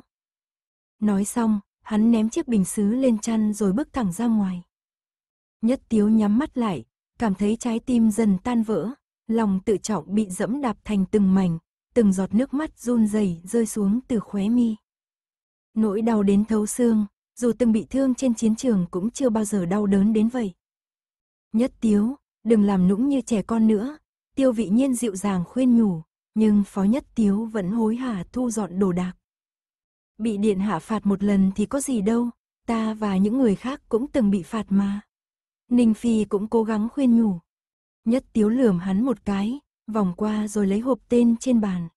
Nói xong, hắn ném chiếc bình xứ lên chăn rồi bước thẳng ra ngoài. Nhất tiếu nhắm mắt lại, cảm thấy trái tim dần tan vỡ, lòng tự trọng bị dẫm đạp thành từng mảnh, từng giọt nước mắt run rẩy rơi xuống từ khóe mi. Nỗi đau đến thấu xương, dù từng bị thương trên chiến trường cũng chưa bao giờ đau đớn đến vậy. Nhất tiếu, đừng làm nũng như trẻ con nữa, tiêu vị nhiên dịu dàng khuyên nhủ, nhưng phó nhất tiếu vẫn hối hả thu dọn đồ đạc. Bị điện hạ phạt một lần thì có gì đâu, ta và những người khác cũng từng bị phạt mà. Ninh Phi cũng cố gắng khuyên nhủ. Nhất tiếu lườm hắn một cái, vòng qua rồi lấy hộp tên trên bàn.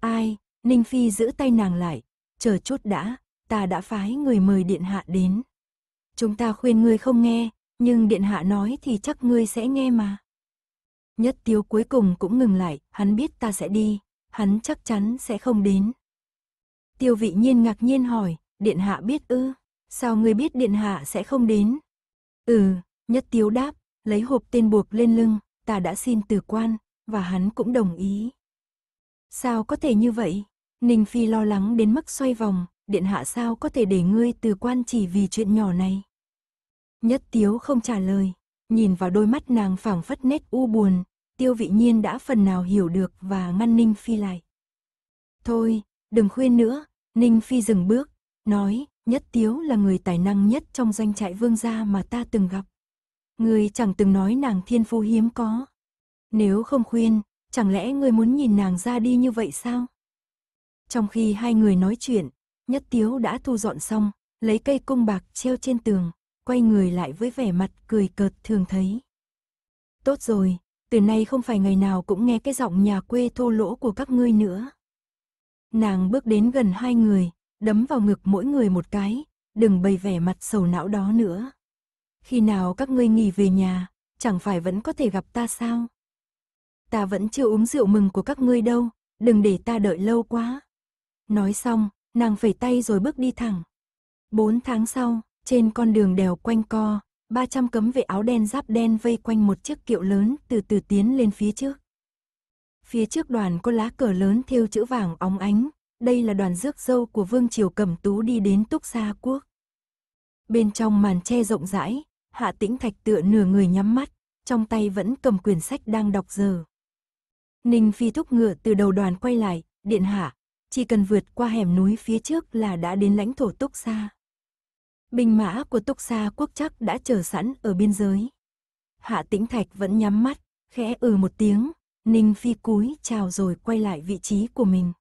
Ai, Ninh Phi giữ tay nàng lại, chờ chút đã, ta đã phái người mời điện hạ đến. Chúng ta khuyên ngươi không nghe, nhưng điện hạ nói thì chắc ngươi sẽ nghe mà. Nhất tiếu cuối cùng cũng ngừng lại, hắn biết ta sẽ đi, hắn chắc chắn sẽ không đến. Tiêu vị nhiên ngạc nhiên hỏi, điện hạ biết ư, sao ngươi biết điện hạ sẽ không đến? Ừ, nhất tiếu đáp, lấy hộp tên buộc lên lưng, ta đã xin từ quan, và hắn cũng đồng ý. Sao có thể như vậy? Ninh Phi lo lắng đến mức xoay vòng, điện hạ sao có thể để ngươi từ quan chỉ vì chuyện nhỏ này? Nhất tiếu không trả lời, nhìn vào đôi mắt nàng phảng phất nét u buồn, tiêu vị nhiên đã phần nào hiểu được và ngăn Ninh Phi lại. Thôi, Đừng khuyên nữa, Ninh Phi dừng bước, nói, nhất tiếu là người tài năng nhất trong doanh trại vương gia mà ta từng gặp. Người chẳng từng nói nàng thiên phú hiếm có. Nếu không khuyên, chẳng lẽ người muốn nhìn nàng ra đi như vậy sao? Trong khi hai người nói chuyện, nhất tiếu đã thu dọn xong, lấy cây cung bạc treo trên tường, quay người lại với vẻ mặt cười cợt thường thấy. Tốt rồi, từ nay không phải ngày nào cũng nghe cái giọng nhà quê thô lỗ của các ngươi nữa. Nàng bước đến gần hai người, đấm vào ngực mỗi người một cái, đừng bày vẻ mặt sầu não đó nữa. Khi nào các ngươi nghỉ về nhà, chẳng phải vẫn có thể gặp ta sao? Ta vẫn chưa uống rượu mừng của các ngươi đâu, đừng để ta đợi lâu quá. Nói xong, nàng phẩy tay rồi bước đi thẳng. Bốn tháng sau, trên con đường đèo quanh co, 300 cấm vệ áo đen giáp đen vây quanh một chiếc kiệu lớn từ từ tiến lên phía trước. Phía trước đoàn có lá cờ lớn thêu chữ vàng óng ánh, đây là đoàn rước dâu của Vương Triều Cẩm Tú đi đến Túc Gia Quốc. Bên trong màn che rộng rãi, Hạ Tĩnh Thạch tựa nửa người nhắm mắt, trong tay vẫn cầm quyển sách đang đọc giờ. Ninh Phi thúc ngựa từ đầu đoàn quay lại, điện hạ, chỉ cần vượt qua hẻm núi phía trước là đã đến lãnh thổ Túc Sa. Binh mã của Túc Sa quốc chắc đã chờ sẵn ở biên giới. Hạ Tĩnh Thạch vẫn nhắm mắt, khẽ ừ một tiếng, Ninh Phi cúi chào rồi quay lại vị trí của mình.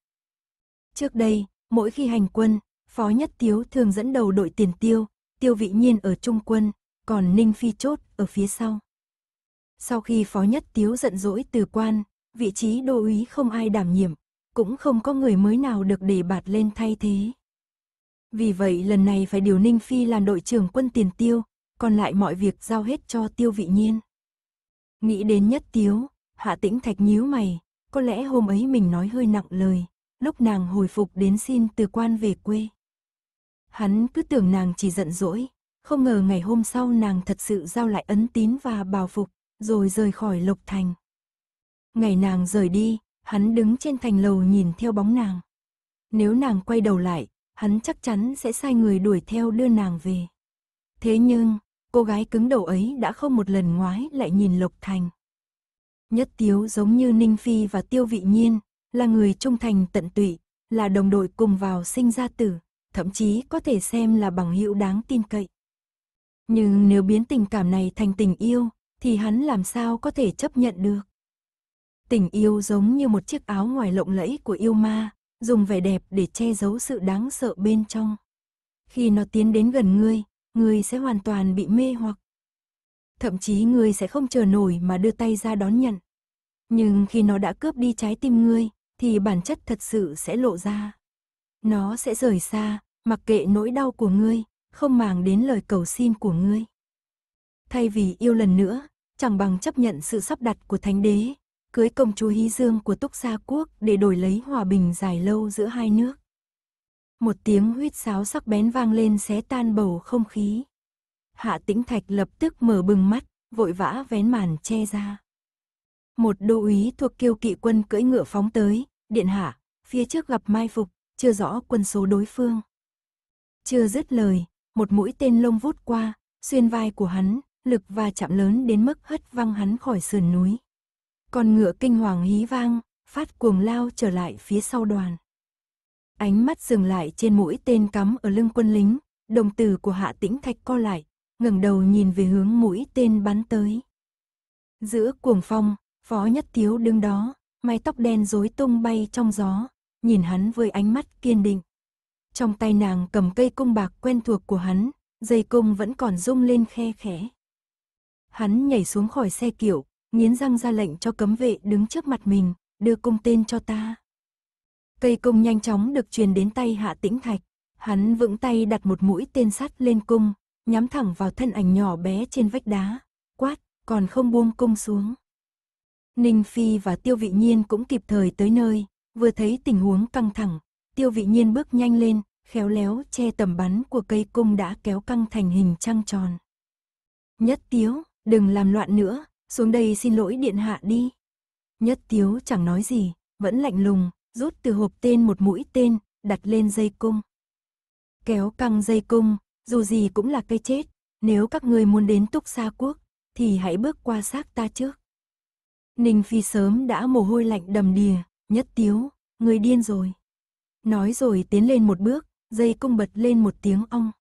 Trước đây, mỗi khi hành quân, Phó Nhất Tiếu thường dẫn đầu đội tiền tiêu, tiêu vị nhiên ở trung quân, còn Ninh Phi chốt ở phía sau. Sau khi Phó Nhất Tiếu giận dỗi từ quan, vị trí đô úy không ai đảm nhiệm, cũng không có người mới nào được đề bạt lên thay thế. Vì vậy lần này phải điều Ninh Phi làm đội trưởng quân tiền tiêu, còn lại mọi việc giao hết cho tiêu vị nhiên. Nghĩ đến Nhất Tiếu, Hạ tĩnh thạch nhíu mày, có lẽ hôm ấy mình nói hơi nặng lời, lúc nàng hồi phục đến xin từ quan về quê. Hắn cứ tưởng nàng chỉ giận dỗi, không ngờ ngày hôm sau nàng thật sự giao lại ấn tín và bào phục, rồi rời khỏi Lộc Thành. Ngày nàng rời đi, hắn đứng trên thành lầu nhìn theo bóng nàng. Nếu nàng quay đầu lại, hắn chắc chắn sẽ sai người đuổi theo đưa nàng về. Thế nhưng, cô gái cứng đầu ấy đã không một lần ngoái lại nhìn Lộc Thành. Nhất Tiếu giống như Ninh Phi và Tiêu Vị Nhiên, là người trung thành tận tụy, là đồng đội cùng vào sinh ra tử, thậm chí có thể xem là bằng hữu đáng tin cậy. Nhưng nếu biến tình cảm này thành tình yêu, thì hắn làm sao có thể chấp nhận được. Tình yêu giống như một chiếc áo ngoài lộng lẫy của yêu ma, dùng vẻ đẹp để che giấu sự đáng sợ bên trong. Khi nó tiến đến gần ngươi, ngươi sẽ hoàn toàn bị mê hoặc. Thậm chí ngươi sẽ không chờ nổi mà đưa tay ra đón nhận. Nhưng khi nó đã cướp đi trái tim ngươi, thì bản chất thật sự sẽ lộ ra. Nó sẽ rời xa, mặc kệ nỗi đau của ngươi, không màng đến lời cầu xin của ngươi. Thay vì yêu lần nữa, chẳng bằng chấp nhận sự sắp đặt của thánh đế, cưới công chúa Hy Dương của Túc Sa Quốc để đổi lấy hòa bình dài lâu giữa hai nước. Một tiếng huyết sáo sắc bén vang lên xé tan bầu không khí. Hạ Tĩnh Thạch lập tức mở bừng mắt, vội vã vén màn che ra một đô úy thuộc kiêu kỵ quân cưỡi ngựa phóng tới, điện hạ, phía trước gặp mai phục, chưa rõ quân số đối phương. Chưa dứt lời, một mũi tên lông vút qua, xuyên vai của hắn, lực và chạm lớn đến mức hất văng hắn khỏi sườn núi. Con ngựa kinh hoàng hí vang, phát cuồng lao trở lại phía sau đoàn. Ánh mắt dừng lại trên mũi tên cắm ở lưng quân lính, đồng tử của Hạ Tĩnh Thạch co lại, ngẩng đầu nhìn về hướng mũi tên bắn tới. Giữa cuồng phong, Phó Nhất tiếu đứng đó, mái tóc đen rối tung bay trong gió, nhìn hắn với ánh mắt kiên định. Trong tay nàng cầm cây cung bạc quen thuộc của hắn, dây cung vẫn còn rung lên khe khẽ. Hắn nhảy xuống khỏi xe kiệu, nghiến răng ra lệnh cho cấm vệ đứng trước mặt mình, đưa cung tên cho ta. Cây cung nhanh chóng được truyền đến tay Hạ Tĩnh Thạch, hắn vững tay đặt một mũi tên sắt lên cung, nhắm thẳng vào thân ảnh nhỏ bé trên vách đá, quát, còn không buông cung xuống. Ninh Phi và Tiêu Vị Nhiên cũng kịp thời tới nơi, vừa thấy tình huống căng thẳng, Tiêu Vị Nhiên bước nhanh lên, khéo léo che tầm bắn của cây cung đã kéo căng thành hình trăng tròn. Nhất Tiếu, đừng làm loạn nữa, xuống đây xin lỗi điện hạ đi. Nhất Tiếu chẳng nói gì, vẫn lạnh lùng, rút từ hộp tên một mũi tên, đặt lên dây cung. Kéo căng dây cung, dù gì cũng là cây chết, nếu các ngươi muốn đến túc xa quốc, thì hãy bước qua xác ta trước. Ninh Phi sớm đã mồ hôi lạnh đầm đìa, nhất tiếu, người điên rồi. Nói rồi tiến lên một bước, dây cung bật lên một tiếng ong.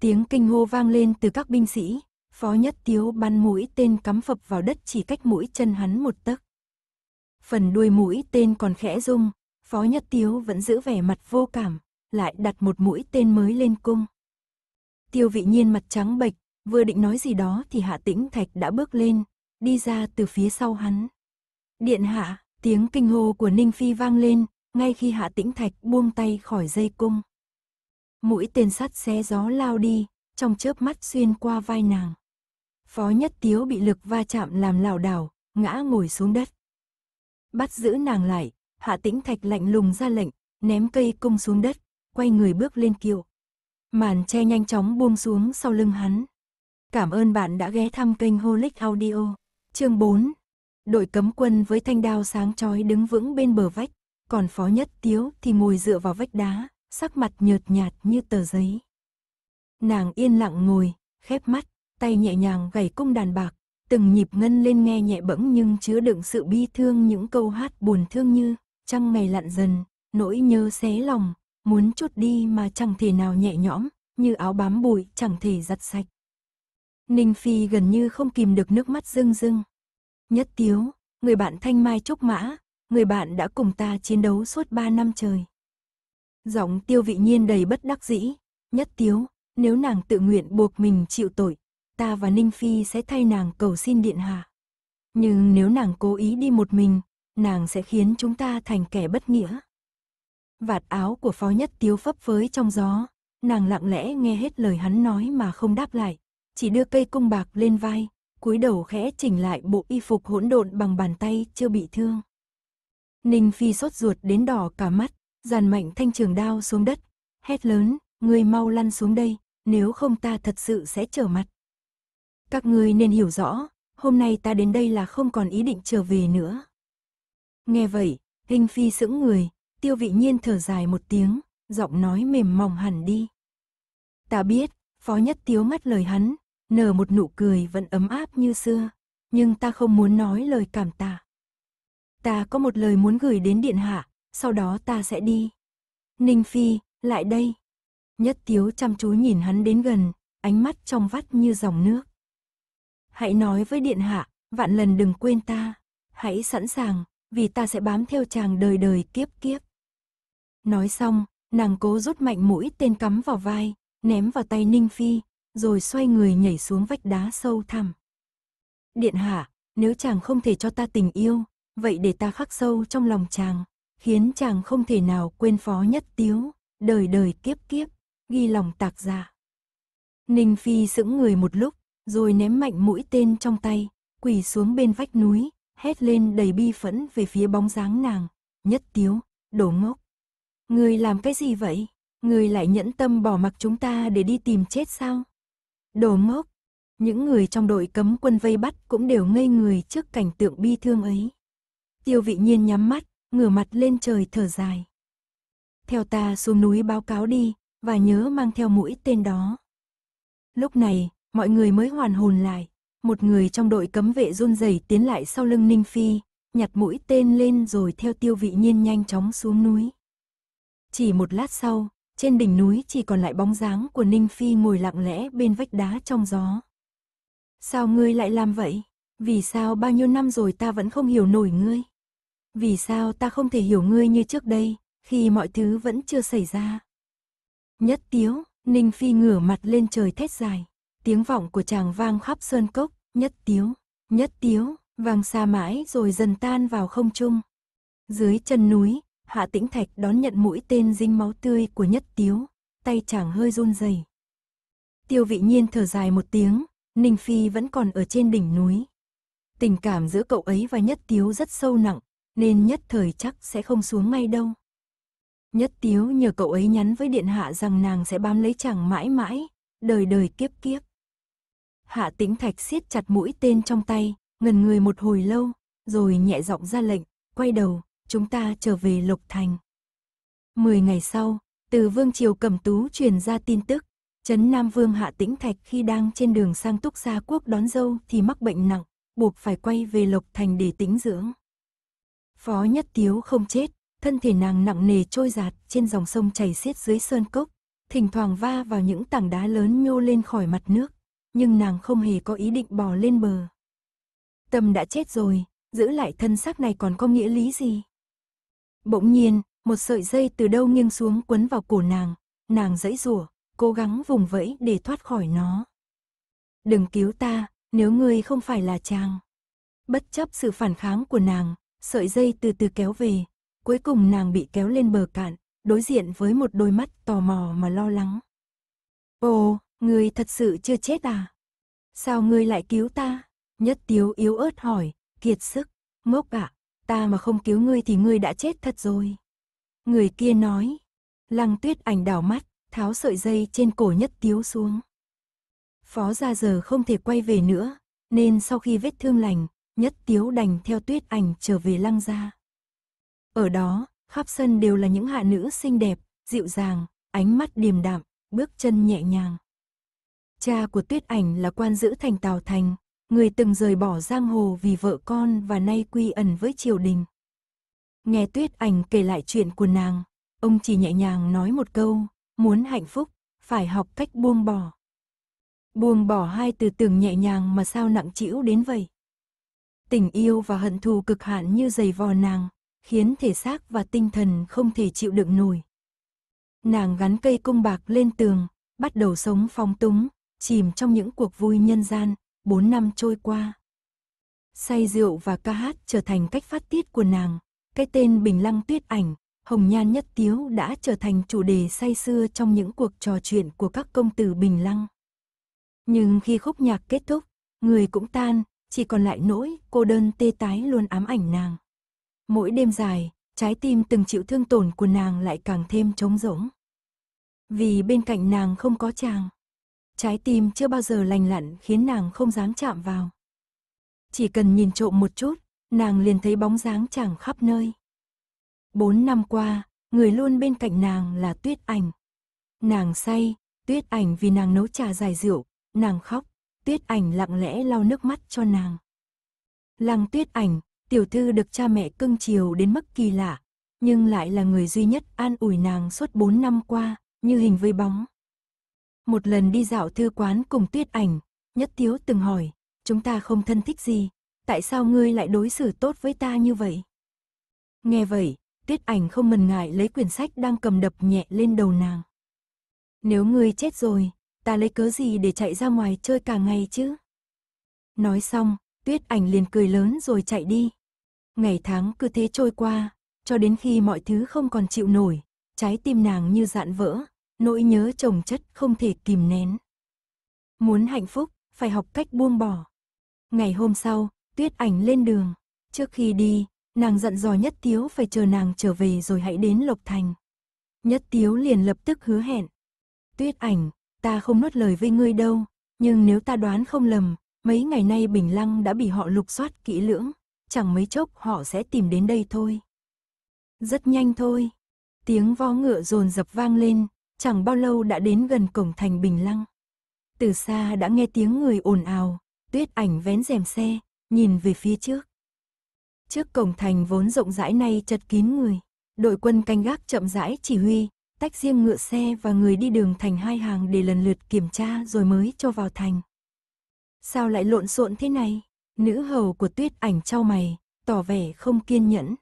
Tiếng kinh hô vang lên từ các binh sĩ, phó nhất tiếu bắn mũi tên cắm phập vào đất chỉ cách mũi chân hắn một tấc. Phần đuôi mũi tên còn khẽ rung, phó nhất tiếu vẫn giữ vẻ mặt vô cảm, lại đặt một mũi tên mới lên cung. Tiêu vị nhiên mặt trắng bệch, vừa định nói gì đó thì hạ tĩnh thạch đã bước lên, đi ra từ phía sau hắn. Điện hạ, tiếng kinh hô của Ninh Phi vang lên, ngay khi hạ tĩnh thạch buông tay khỏi dây cung. Mũi tên sắt xé gió lao đi, trong chớp mắt xuyên qua vai nàng. Phó nhất tiếu bị lực va chạm làm lảo đảo, ngã ngồi xuống đất. Bắt giữ nàng lại, hạ tĩnh thạch lạnh lùng ra lệnh, ném cây cung xuống đất, quay người bước lên kiệu. Màn che nhanh chóng buông xuống sau lưng hắn. Cảm ơn bạn đã ghé thăm kênh Holic Audio. Chương 4. Đội cấm quân với thanh đao sáng chói đứng vững bên bờ vách, còn Phó Nhất Tiếu thì ngồi dựa vào vách đá, sắc mặt nhợt nhạt như tờ giấy. Nàng yên lặng ngồi, khép mắt, tay nhẹ nhàng gảy cung đàn bạc, từng nhịp ngân lên nghe nhẹ bẫng nhưng chứa đựng sự bi thương những câu hát buồn thương như trăng ngày lặn dần, nỗi nhớ xé lòng, muốn chút đi mà chẳng thể nào nhẹ nhõm, như áo bám bụi chẳng thể giặt sạch. Ninh Phi gần như không kìm được nước mắt rưng rưng. Nhất tiếu, người bạn thanh mai trúc mã, người bạn đã cùng ta chiến đấu suốt ba năm trời. Giọng tiêu vị nhiên đầy bất đắc dĩ, nhất tiếu, nếu nàng tự nguyện buộc mình chịu tội, ta và Ninh Phi sẽ thay nàng cầu xin điện hạ. Nhưng nếu nàng cố ý đi một mình, nàng sẽ khiến chúng ta thành kẻ bất nghĩa. Vạt áo của phó nhất tiếu phấp phới trong gió, nàng lặng lẽ nghe hết lời hắn nói mà không đáp lại, chỉ đưa cây cung bạc lên vai, cúi đầu khẽ chỉnh lại bộ y phục hỗn độn bằng bàn tay chưa bị thương. Ninh Phi sốt ruột đến đỏ cả mắt, giàn mạnh thanh trường đao xuống đất, hét lớn, người mau lăn xuống đây, nếu không ta thật sự sẽ trở mặt. Các ngươi nên hiểu rõ, hôm nay ta đến đây là không còn ý định trở về nữa. Nghe vậy, Hình Phi sững người, tiêu vị nhiên thở dài một tiếng, giọng nói mềm mỏng hẳn đi. Ta biết, phó nhất tiếu ngắt lời hắn, nở một nụ cười vẫn ấm áp như xưa, nhưng ta không muốn nói lời cảm tạ. Ta có một lời muốn gửi đến điện hạ, sau đó ta sẽ đi. Ninh Phi, lại đây. Nhất Tiếu chăm chú nhìn hắn đến gần, ánh mắt trong vắt như dòng nước. Hãy nói với điện hạ, vạn lần đừng quên ta, hãy sẵn sàng, vì ta sẽ bám theo chàng đời đời kiếp kiếp. Nói xong, nàng cố rút mạnh mũi tên cắm vào vai, ném vào tay Ninh Phi, rồi xoay người nhảy xuống vách đá sâu thẳm. Điện hạ, nếu chàng không thể cho ta tình yêu, vậy để ta khắc sâu trong lòng chàng, khiến chàng không thể nào quên phó nhất tiếu, đời đời kiếp kiếp, ghi lòng tạc giả. Dạ. Ninh Phi sững người một lúc, rồi ném mạnh mũi tên trong tay, quỳ xuống bên vách núi, hét lên đầy bi phẫn về phía bóng dáng nàng, nhất tiếu, đổ ngốc. Người làm cái gì vậy? Người lại nhẫn tâm bỏ mặc chúng ta để đi tìm chết sao? Đồ ngốc. Những người trong đội cấm quân vây bắt cũng đều ngây người trước cảnh tượng bi thương ấy. Tiêu vị nhiên nhắm mắt, ngửa mặt lên trời thở dài. Theo ta xuống núi báo cáo đi, và nhớ mang theo mũi tên đó. Lúc này, mọi người mới hoàn hồn lại. Một người trong đội cấm vệ run rẩy tiến lại sau lưng Ninh Phi, nhặt mũi tên lên rồi theo tiêu vị nhiên nhanh chóng xuống núi. Chỉ một lát sau, trên đỉnh núi chỉ còn lại bóng dáng của Ninh Phi ngồi lặng lẽ bên vách đá trong gió. Sao ngươi lại làm vậy? Vì sao bao nhiêu năm rồi ta vẫn không hiểu nổi ngươi? Vì sao ta không thể hiểu ngươi như trước đây, khi mọi thứ vẫn chưa xảy ra? Nhất tiếu, Ninh Phi ngửa mặt lên trời thét dài. Tiếng vọng của chàng vang khắp sơn cốc, nhất tiếu, nhất tiếu, vang xa mãi rồi dần tan vào không trung. Dưới chân núi, Hạ Tĩnh Thạch đón nhận mũi tên dính máu tươi của Nhất Tiếu, tay chàng hơi run rẩy. Tiêu Vị Nhiên thở dài một tiếng, Ninh Phi vẫn còn ở trên đỉnh núi. Tình cảm giữa cậu ấy và Nhất Tiếu rất sâu nặng, nên nhất thời chắc sẽ không xuống ngay đâu. Nhất Tiếu nhờ cậu ấy nhắn với Điện Hạ rằng nàng sẽ bám lấy chàng mãi mãi, đời đời kiếp kiếp. Hạ Tĩnh Thạch siết chặt mũi tên trong tay, ngần người một hồi lâu, rồi nhẹ giọng ra lệnh, quay đầu, chúng ta trở về lục Thành. Mười ngày sau, từ Vương Triều Cẩm Tú truyền ra tin tức, Trấn Nam Vương Hạ Tĩnh Thạch khi đang trên đường sang Túc Gia Quốc đón dâu thì mắc bệnh nặng, buộc phải quay về lục Thành để tĩnh dưỡng. Phó Nhất Tiếu không chết, thân thể nàng nặng nề trôi giạt trên dòng sông chảy xiết dưới sơn cốc, thỉnh thoảng va vào những tảng đá lớn nhô lên khỏi mặt nước, nhưng nàng không hề có ý định bò lên bờ. Tâm đã chết rồi, giữ lại thân xác này còn có nghĩa lý gì? Bỗng nhiên, một sợi dây từ đâu nghiêng xuống quấn vào cổ nàng, nàng dãy rủa, cố gắng vùng vẫy để thoát khỏi nó. Đừng cứu ta, nếu ngươi không phải là chàng. Bất chấp sự phản kháng của nàng, sợi dây từ từ kéo về, cuối cùng nàng bị kéo lên bờ cạn, đối diện với một đôi mắt tò mò mà lo lắng. Ồ, ngươi thật sự chưa chết à? Sao ngươi lại cứu ta? Nhất tiếu yếu ớt hỏi, kiệt sức, ngốc ạ. À? ta mà không cứu ngươi thì ngươi đã chết thật rồi. Người kia nói, lăng tuyết ảnh đảo mắt, tháo sợi dây trên cổ nhất tiếu xuống. Phó gia giờ không thể quay về nữa, nên sau khi vết thương lành, nhất tiếu đành theo tuyết ảnh trở về lăng gia. Ở đó, khắp sân đều là những hạ nữ xinh đẹp, dịu dàng, ánh mắt điềm đạm, bước chân nhẹ nhàng. Cha của tuyết ảnh là quan giữ thành Tào Thành, người từng rời bỏ giang hồ vì vợ con và nay quy ẩn với triều đình. Nghe tuyết ảnh kể lại chuyện của nàng, ông chỉ nhẹ nhàng nói một câu, muốn hạnh phúc, phải học cách buông bỏ. Buông bỏ hai từ tưởng nhẹ nhàng mà sao nặng trĩu đến vậy. Tình yêu và hận thù cực hạn như giày vò nàng, khiến thể xác và tinh thần không thể chịu đựng nổi. Nàng gắn cây cung bạc lên tường, bắt đầu sống phong túng, chìm trong những cuộc vui nhân gian, 4 năm trôi qua. Say rượu và ca hát trở thành cách phát tiết của nàng. Cái tên Bình Lăng Tuyết Ảnh, Hồng Nhan Nhất Tiếu đã trở thành chủ đề say xưa trong những cuộc trò chuyện của các công tử Bình Lăng. Nhưng khi khúc nhạc kết thúc, người cũng tan, chỉ còn lại nỗi cô đơn tê tái luôn ám ảnh nàng. Mỗi đêm dài, trái tim từng chịu thương tổn của nàng lại càng thêm trống rỗng. Vì bên cạnh nàng không có chàng. Trái tim chưa bao giờ lành lặn khiến nàng không dám chạm vào. Chỉ cần nhìn trộm một chút, nàng liền thấy bóng dáng chàng khắp nơi. Bốn năm qua, người luôn bên cạnh nàng là tuyết ảnh. Nàng say, tuyết ảnh vì nàng nấu trà giải rượu, nàng khóc, tuyết ảnh lặng lẽ lau nước mắt cho nàng. Lăng tuyết ảnh, tiểu thư được cha mẹ cưng chiều đến mức kỳ lạ, nhưng lại là người duy nhất an ủi nàng suốt bốn năm qua, như hình với bóng. Một lần đi dạo thư quán cùng tuyết ảnh, nhất tiếu từng hỏi, chúng ta không thân thích gì, tại sao ngươi lại đối xử tốt với ta như vậy? Nghe vậy, tuyết ảnh không mần ngại lấy quyển sách đang cầm đập nhẹ lên đầu nàng. Nếu ngươi chết rồi, ta lấy cớ gì để chạy ra ngoài chơi cả ngày chứ? Nói xong, tuyết ảnh liền cười lớn rồi chạy đi. Ngày tháng cứ thế trôi qua, cho đến khi mọi thứ không còn chịu nổi, trái tim nàng như dạn vỡ, nỗi nhớ chồng chất không thể kìm nén. Muốn hạnh phúc, phải học cách buông bỏ. Ngày hôm sau, tuyết ảnh lên đường. Trước khi đi, nàng dặn dò Nhất Tiếu phải chờ nàng trở về rồi hãy đến Lộc Thành. Nhất Tiếu liền lập tức hứa hẹn. Tuyết ảnh, ta không nuốt lời với ngươi đâu, nhưng nếu ta đoán không lầm, mấy ngày nay Bình Lăng đã bị họ lục soát kỹ lưỡng, chẳng mấy chốc họ sẽ tìm đến đây thôi. Rất nhanh thôi. Tiếng vó ngựa rồn dập vang lên, chẳng bao lâu đã đến gần cổng thành Bình Lăng. Từ xa đã nghe tiếng người ồn ào, tuyết ảnh vén rèm xe, nhìn về phía trước. Trước cổng thành vốn rộng rãi này chật kín người, đội quân canh gác chậm rãi chỉ huy, tách riêng ngựa xe và người đi đường thành hai hàng để lần lượt kiểm tra rồi mới cho vào thành. Sao lại lộn xộn thế này? Nữ hầu của tuyết ảnh trao mày, tỏ vẻ không kiên nhẫn.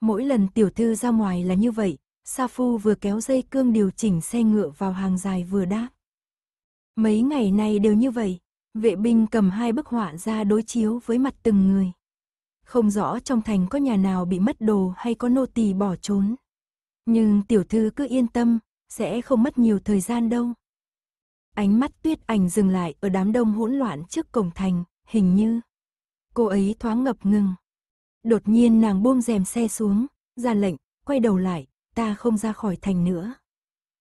Mỗi lần tiểu thư ra ngoài là như vậy, Sa Phu vừa kéo dây cương điều chỉnh xe ngựa vào hàng dài vừa đáp. Mấy ngày nay đều như vậy, vệ binh cầm hai bức họa ra đối chiếu với mặt từng người. Không rõ trong thành có nhà nào bị mất đồ hay có nô tỳ bỏ trốn. Nhưng tiểu thư cứ yên tâm, sẽ không mất nhiều thời gian đâu. Ánh mắt tuyết ảnh dừng lại ở đám đông hỗn loạn trước cổng thành, hình như. Cô ấy thoáng ngập ngừng. Đột nhiên nàng buông rèm xe xuống, ra lệnh, quay đầu lại, ta không ra khỏi thành nữa.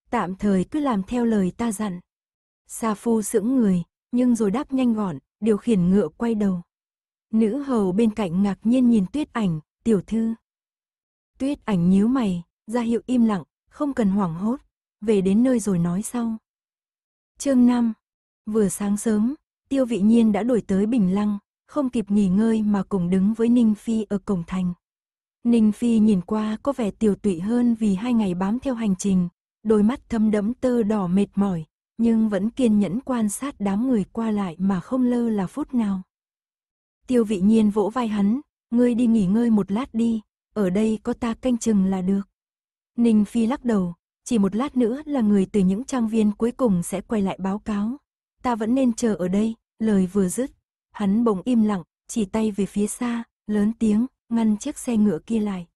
Tạm thời cứ làm theo lời ta dặn. Sa phu sững người, nhưng rồi đáp nhanh gọn, điều khiển ngựa quay đầu. Nữ hầu bên cạnh ngạc nhiên nhìn tuyết ảnh, tiểu thư. Tuyết ảnh nhíu mày, ra hiệu im lặng, không cần hoảng hốt, về đến nơi rồi nói sau. chương 5 Vừa sáng sớm, tiêu vị nhiên đã đổi tới Bình Lăng, không kịp nghỉ ngơi mà cùng đứng với Ninh Phi ở cổng thành. Ninh Phi nhìn qua có vẻ tiểu tụy hơn vì hai ngày bám theo hành trình, đôi mắt thâm đẫm tơ đỏ mệt mỏi, nhưng vẫn kiên nhẫn quan sát đám người qua lại mà không lơ là phút nào. Tiêu vị nhiên vỗ vai hắn, ngươi đi nghỉ ngơi một lát đi, ở đây có ta canh chừng là được. Ninh Phi lắc đầu, chỉ một lát nữa là người từ những trang viên cuối cùng sẽ quay lại báo cáo. Ta vẫn nên chờ ở đây, lời vừa dứt. Hắn bỗng im lặng, chỉ tay về phía xa, lớn tiếng, ngăn chiếc xe ngựa kia lại.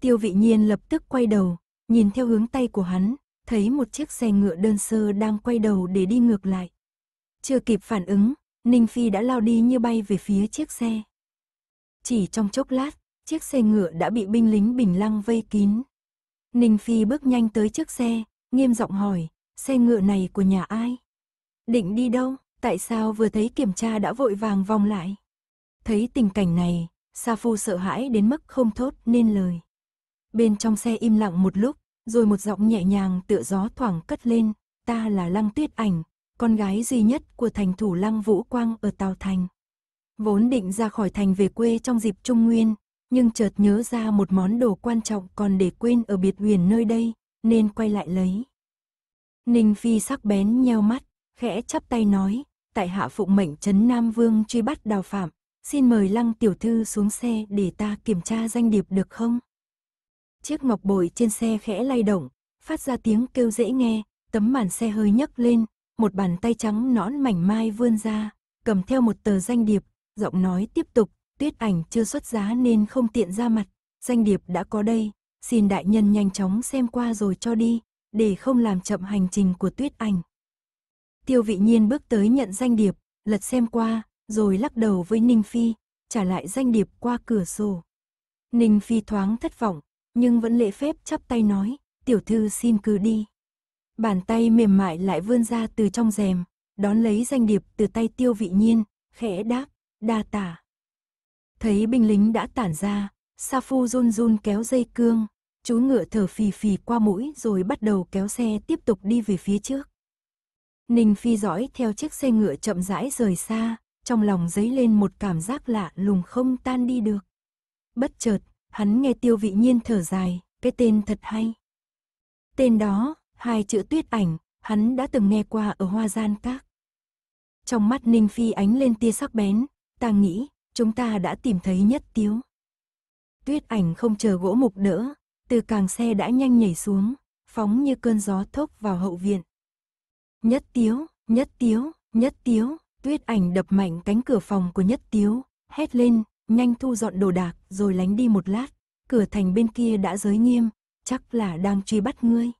Tiêu vị nhiên lập tức quay đầu, nhìn theo hướng tay của hắn, thấy một chiếc xe ngựa đơn sơ đang quay đầu để đi ngược lại. Chưa kịp phản ứng, Ninh Phi đã lao đi như bay về phía chiếc xe. Chỉ trong chốc lát, chiếc xe ngựa đã bị binh lính bình lăng vây kín. Ninh Phi bước nhanh tới chiếc xe, nghiêm giọng hỏi, xe ngựa này của nhà ai? Định đi đâu? Tại sao vừa thấy kiểm tra đã vội vàng vòng lại? Thấy tình cảnh này, Sa Phu sợ hãi đến mức không thốt nên lời. Bên trong xe im lặng một lúc, rồi một giọng nhẹ nhàng tựa gió thoảng cất lên, ta là Lăng Tuyết Ảnh, con gái duy nhất của thành thủ Lăng Vũ Quang ở Tào Thành. Vốn định ra khỏi thành về quê trong dịp Trung Nguyên, nhưng chợt nhớ ra một món đồ quan trọng còn để quên ở biệt huyền nơi đây, nên quay lại lấy. Ninh Phi sắc bén nheo mắt, khẽ chắp tay nói, tại hạ phụng mệnh chấn Nam Vương truy bắt đào phạm, Xin mời Lăng tiểu thư xuống xe để ta kiểm tra danh điệp được không? Chiếc ngọc bội trên xe khẽ lay động, phát ra tiếng kêu dễ nghe, tấm màn xe hơi nhấc lên, một bàn tay trắng nõn mảnh mai vươn ra, cầm theo một tờ danh điệp, giọng nói tiếp tục, tuyết ảnh chưa xuất giá nên không tiện ra mặt, danh điệp đã có đây, xin đại nhân nhanh chóng xem qua rồi cho đi, để không làm chậm hành trình của tuyết ảnh. Tiêu vị nhiên bước tới nhận danh điệp, lật xem qua, rồi lắc đầu với Ninh Phi, trả lại danh điệp qua cửa sổ. Ninh Phi thoáng thất vọng, nhưng vẫn lễ phép chắp tay nói, tiểu thư xin cứ đi. Bàn tay mềm mại lại vươn ra từ trong rèm, đón lấy danh điệp từ tay tiêu vị nhiên, khẽ đáp, đa tả. Thấy binh lính đã tản ra, Sa Phu run run kéo dây cương, chú ngựa thở phì phì qua mũi rồi bắt đầu kéo xe tiếp tục đi về phía trước. Ninh Phi dõi theo chiếc xe ngựa chậm rãi rời xa, trong lòng dấy lên một cảm giác lạ lùng không tan đi được. Bất chợt, hắn nghe tiêu vị nhiên thở dài, cái tên thật hay. Tên đó, hai chữ tuyết ảnh, hắn đã từng nghe qua ở hoa gian các. Trong mắt Ninh Phi ánh lên tia sắc bén, ta nghĩ, chúng ta đã tìm thấy nhất tiếu. Tuyết ảnh không chờ gỗ mục đỡ, từ càng xe đã nhanh nhảy xuống, phóng như cơn gió thốc vào hậu viện. Nhất tiếu, nhất tiếu, nhất tiếu, Tuyết ảnh đập mạnh cánh cửa phòng của Nhất Tiếu, hét lên, nhanh thu dọn đồ đạc rồi lánh đi một lát. Cửa thành bên kia đã giới nghiêm, chắc là đang truy bắt ngươi.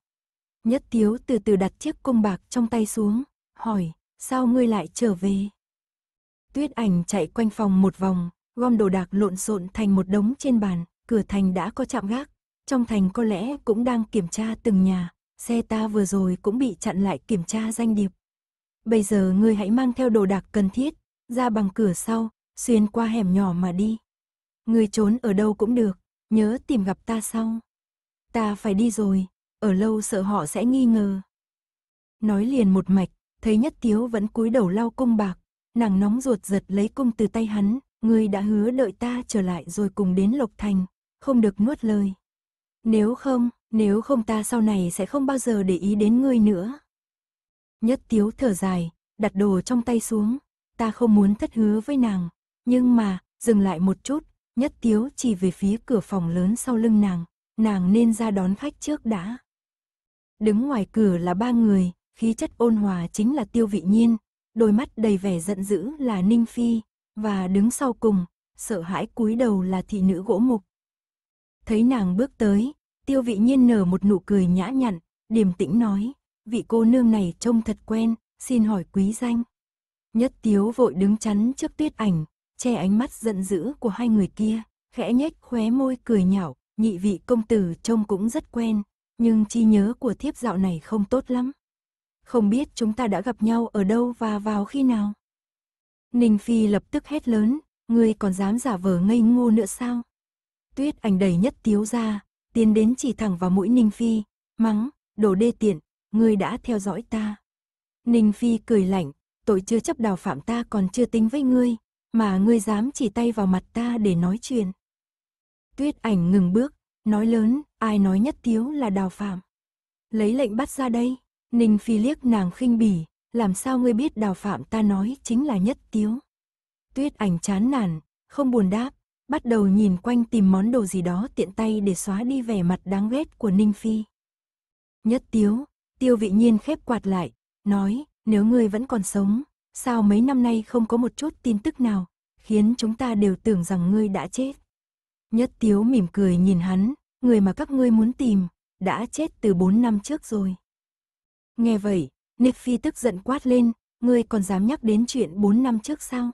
Nhất Tiếu từ từ đặt chiếc cung bạc trong tay xuống, hỏi, sao ngươi lại trở về? Tuyết ảnh chạy quanh phòng một vòng, gom đồ đạc lộn xộn thành một đống trên bàn, cửa thành đã có chạm gác. Trong thành có lẽ cũng đang kiểm tra từng nhà, xe ta vừa rồi cũng bị chặn lại kiểm tra danh điệp. Bây giờ ngươi hãy mang theo đồ đạc cần thiết, ra bằng cửa sau, xuyên qua hẻm nhỏ mà đi. Ngươi trốn ở đâu cũng được, nhớ tìm gặp ta sau. Ta phải đi rồi, ở lâu sợ họ sẽ nghi ngờ. Nói liền một mạch, thấy Nhất Tiếu vẫn cúi đầu lau cung bạc, nàng nóng ruột giật lấy cung từ tay hắn, ngươi đã hứa đợi ta trở lại rồi cùng đến Lộc Thành, không được nuốt lời. Nếu không, nếu không ta sau này sẽ không bao giờ để ý đến ngươi nữa. Nhất tiếu thở dài, đặt đồ trong tay xuống. Ta không muốn thất hứa với nàng. Nhưng mà, dừng lại một chút, nhất tiếu chỉ về phía cửa phòng lớn sau lưng nàng. Nàng nên ra đón khách trước đã. Đứng ngoài cửa là ba người, khí chất ôn hòa chính là tiêu vị nhiên. Đôi mắt đầy vẻ giận dữ là Ninh Phi, và đứng sau cùng, sợ hãi cúi đầu là thị nữ gỗ mục. Thấy nàng bước tới, tiêu vị nhiên nở một nụ cười nhã nhặn, điềm tĩnh nói, vị cô nương này trông thật quen, xin hỏi quý danh. Nhất tiếu vội đứng chắn trước tuyết ảnh, che ánh mắt giận dữ của hai người kia, khẽ nhếch khóe môi cười nhạo, nhị vị công tử trông cũng rất quen, nhưng chi nhớ của thiếp dạo này không tốt lắm. Không biết chúng ta đã gặp nhau ở đâu và vào khi nào? Ninh Phi lập tức hét lớn, ngươi còn dám giả vờ ngây ngô nữa sao? Tuyết ảnh đầy nhất tiếu ra, tiến đến chỉ thẳng vào mũi Ninh Phi, mắng, đồ đê tiện, ngươi đã theo dõi ta. Ninh Phi cười lạnh, tội chưa chấp đào phạm ta còn chưa tính với ngươi, mà ngươi dám chỉ tay vào mặt ta để nói chuyện. Tuyết ảnh ngừng bước, nói lớn, ai nói nhất thiếu là đào phạm. Lấy lệnh bắt ra đây, Ninh Phi liếc nàng khinh bỉ, làm sao ngươi biết đào phạm ta nói chính là nhất tiếu. Tuyết ảnh chán nản, không buồn đáp, bắt đầu nhìn quanh tìm món đồ gì đó tiện tay để xóa đi vẻ mặt đáng ghét của Ninh Phi. Nhất tiếu, Tiêu vị nhiên khép quạt lại, nói, nếu ngươi vẫn còn sống, sao mấy năm nay không có một chút tin tức nào, khiến chúng ta đều tưởng rằng ngươi đã chết. Nhất tiếu mỉm cười nhìn hắn, người mà các ngươi muốn tìm, đã chết từ bốn năm trước rồi. Nghe vậy, Nick Phi tức giận quát lên, ngươi còn dám nhắc đến chuyện bốn năm trước sao?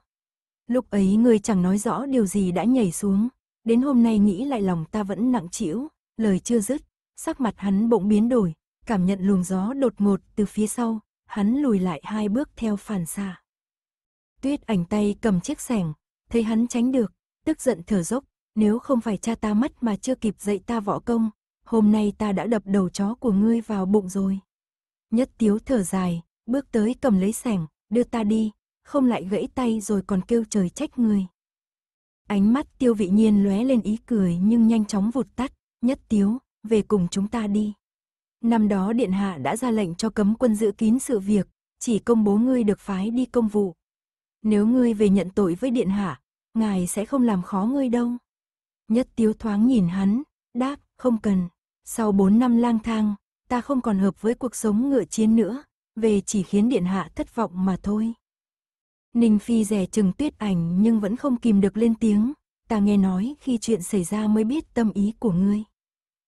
Lúc ấy ngươi chẳng nói rõ điều gì đã nhảy xuống, đến hôm nay nghĩ lại lòng ta vẫn nặng trĩu, lời chưa dứt, sắc mặt hắn bỗng biến đổi, cảm nhận luồng gió đột ngột từ phía sau, hắn lùi lại hai bước theo phản xạ. Tuyết ảnh tay cầm chiếc sẻng, thấy hắn tránh được, tức giận thở dốc, nếu không phải cha ta mất mà chưa kịp dạy ta võ công, hôm nay ta đã đập đầu chó của ngươi vào bụng rồi. Nhất tiếu thở dài, bước tới cầm lấy sẻng, đưa ta đi, không lại gãy tay rồi còn kêu trời trách người. Ánh mắt tiêu vị nhiên lóe lên ý cười nhưng nhanh chóng vụt tắt, nhất tiếu, về cùng chúng ta đi. Năm đó Điện Hạ đã ra lệnh cho cấm quân giữ kín sự việc, chỉ công bố ngươi được phái đi công vụ. Nếu ngươi về nhận tội với Điện Hạ, ngài sẽ không làm khó ngươi đâu. Nhất tiếu thoáng nhìn hắn, đáp, không cần. Sau bốn năm lang thang, ta không còn hợp với cuộc sống ngựa chiến nữa, về chỉ khiến Điện Hạ thất vọng mà thôi. Ninh Phi rẻ chừng tuyết ảnh nhưng vẫn không kìm được lên tiếng, ta nghe nói khi chuyện xảy ra mới biết tâm ý của ngươi.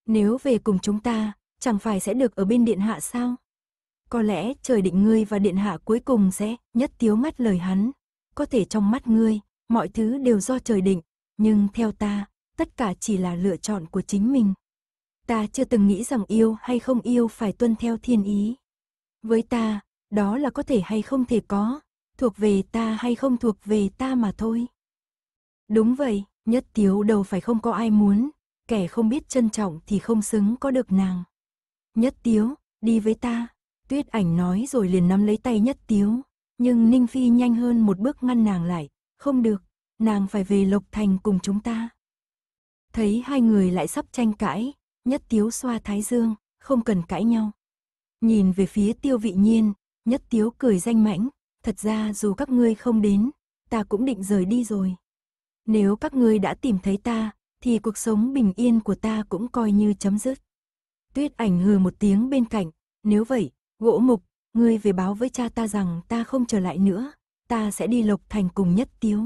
Nếu về cùng chúng ta, chẳng phải sẽ được ở bên điện hạ sao? Có lẽ trời định ngươi và điện hạ cuối cùng sẽ nhất tiếu mắt lời hắn. Có thể trong mắt ngươi, mọi thứ đều do trời định, nhưng theo ta, tất cả chỉ là lựa chọn của chính mình. Ta chưa từng nghĩ rằng yêu hay không yêu phải tuân theo thiên ý. Với ta, đó là có thể hay không thể có, thuộc về ta hay không thuộc về ta mà thôi. Đúng vậy, nhất tiếu đâu phải không có ai muốn, kẻ không biết trân trọng thì không xứng có được nàng. Nhất Tiếu, đi với ta. Tuyết ảnh nói rồi liền nắm lấy tay Nhất Tiếu. Nhưng Ninh Phi nhanh hơn một bước ngăn nàng lại. Không được, nàng phải về Lộc Thành cùng chúng ta. Thấy hai người lại sắp tranh cãi, Nhất Tiếu xoa thái dương, không cần cãi nhau. Nhìn về phía tiêu vị nhiên, Nhất Tiếu cười danh mãnh. Thật ra dù các ngươi không đến, ta cũng định rời đi rồi. Nếu các ngươi đã tìm thấy ta, thì cuộc sống bình yên của ta cũng coi như chấm dứt. Tuyết ảnh hừ một tiếng bên cạnh, nếu vậy, gỗ mục, ngươi về báo với cha ta rằng ta không trở lại nữa, ta sẽ đi lộc thành cùng nhất tiếu.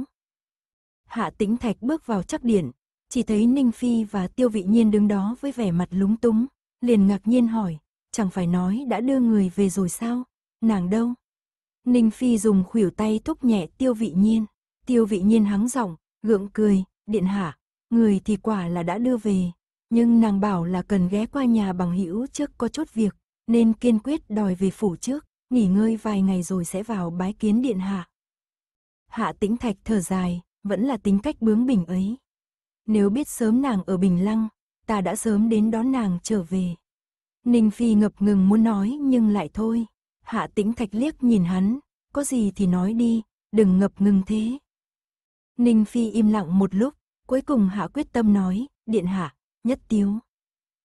Hạ tĩnh thạch bước vào chắc điện, chỉ thấy Ninh Phi và Tiêu Vị Nhiên đứng đó với vẻ mặt lúng túng, liền ngạc nhiên hỏi, chẳng phải nói đã đưa người về rồi sao, nàng đâu? Ninh Phi dùng khuỷu tay thúc nhẹ Tiêu Vị Nhiên, Tiêu Vị Nhiên hắng giọng, gượng cười, điện hạ, người thì quả là đã đưa về, nhưng nàng bảo là cần ghé qua nhà bằng hữu trước có chút việc, nên kiên quyết đòi về phủ trước, nghỉ ngơi vài ngày rồi sẽ vào bái kiến điện hạ. Hạ tĩnh thạch thở dài, vẫn là tính cách bướng bỉnh ấy. Nếu biết sớm nàng ở Bình Lăng, ta đã sớm đến đón nàng trở về. Ninh Phi ngập ngừng muốn nói nhưng lại thôi. Hạ tĩnh thạch liếc nhìn hắn, có gì thì nói đi, đừng ngập ngừng thế. Ninh Phi im lặng một lúc, cuối cùng hạ quyết tâm nói, điện hạ, nhất tiếu.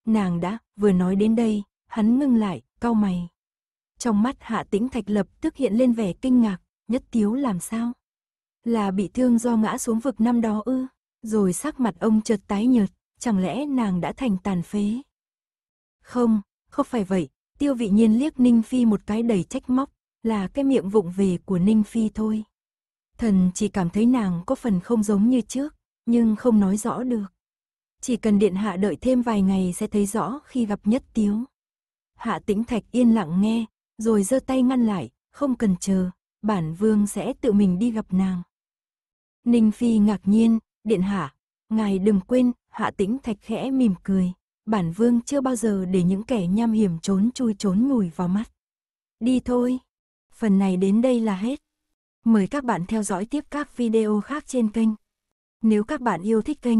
Nàng đã, vừa nói đến đây, hắn ngưng lại, cau mày. Trong mắt hạ tĩnh thạch lập tức hiện lên vẻ kinh ngạc, nhất tiếu làm sao? Là bị thương do ngã xuống vực năm đó ư, rồi sắc mặt ông chợt tái nhợt, chẳng lẽ nàng đã thành tàn phế? Không, không phải vậy, tiêu vị nhiên liếc Ninh Phi một cái đầy trách móc, là cái miệng vụng về của Ninh Phi thôi. Thần chỉ cảm thấy nàng có phần không giống như trước, nhưng không nói rõ được. Chỉ cần điện hạ đợi thêm vài ngày sẽ thấy rõ khi gặp nhất tiếu. Hạ tĩnh thạch yên lặng nghe, rồi giơ tay ngăn lại, không cần chờ, bản vương sẽ tự mình đi gặp nàng. Ninh Phi ngạc nhiên, điện hạ, ngài đừng quên, hạ tĩnh thạch khẽ mỉm cười, bản vương chưa bao giờ để những kẻ nham hiểm trốn chui trốn mùi vào mắt. Đi thôi, phần này đến đây là hết. Mời các bạn theo dõi tiếp các video khác trên kênh. Nếu các bạn yêu thích kênh,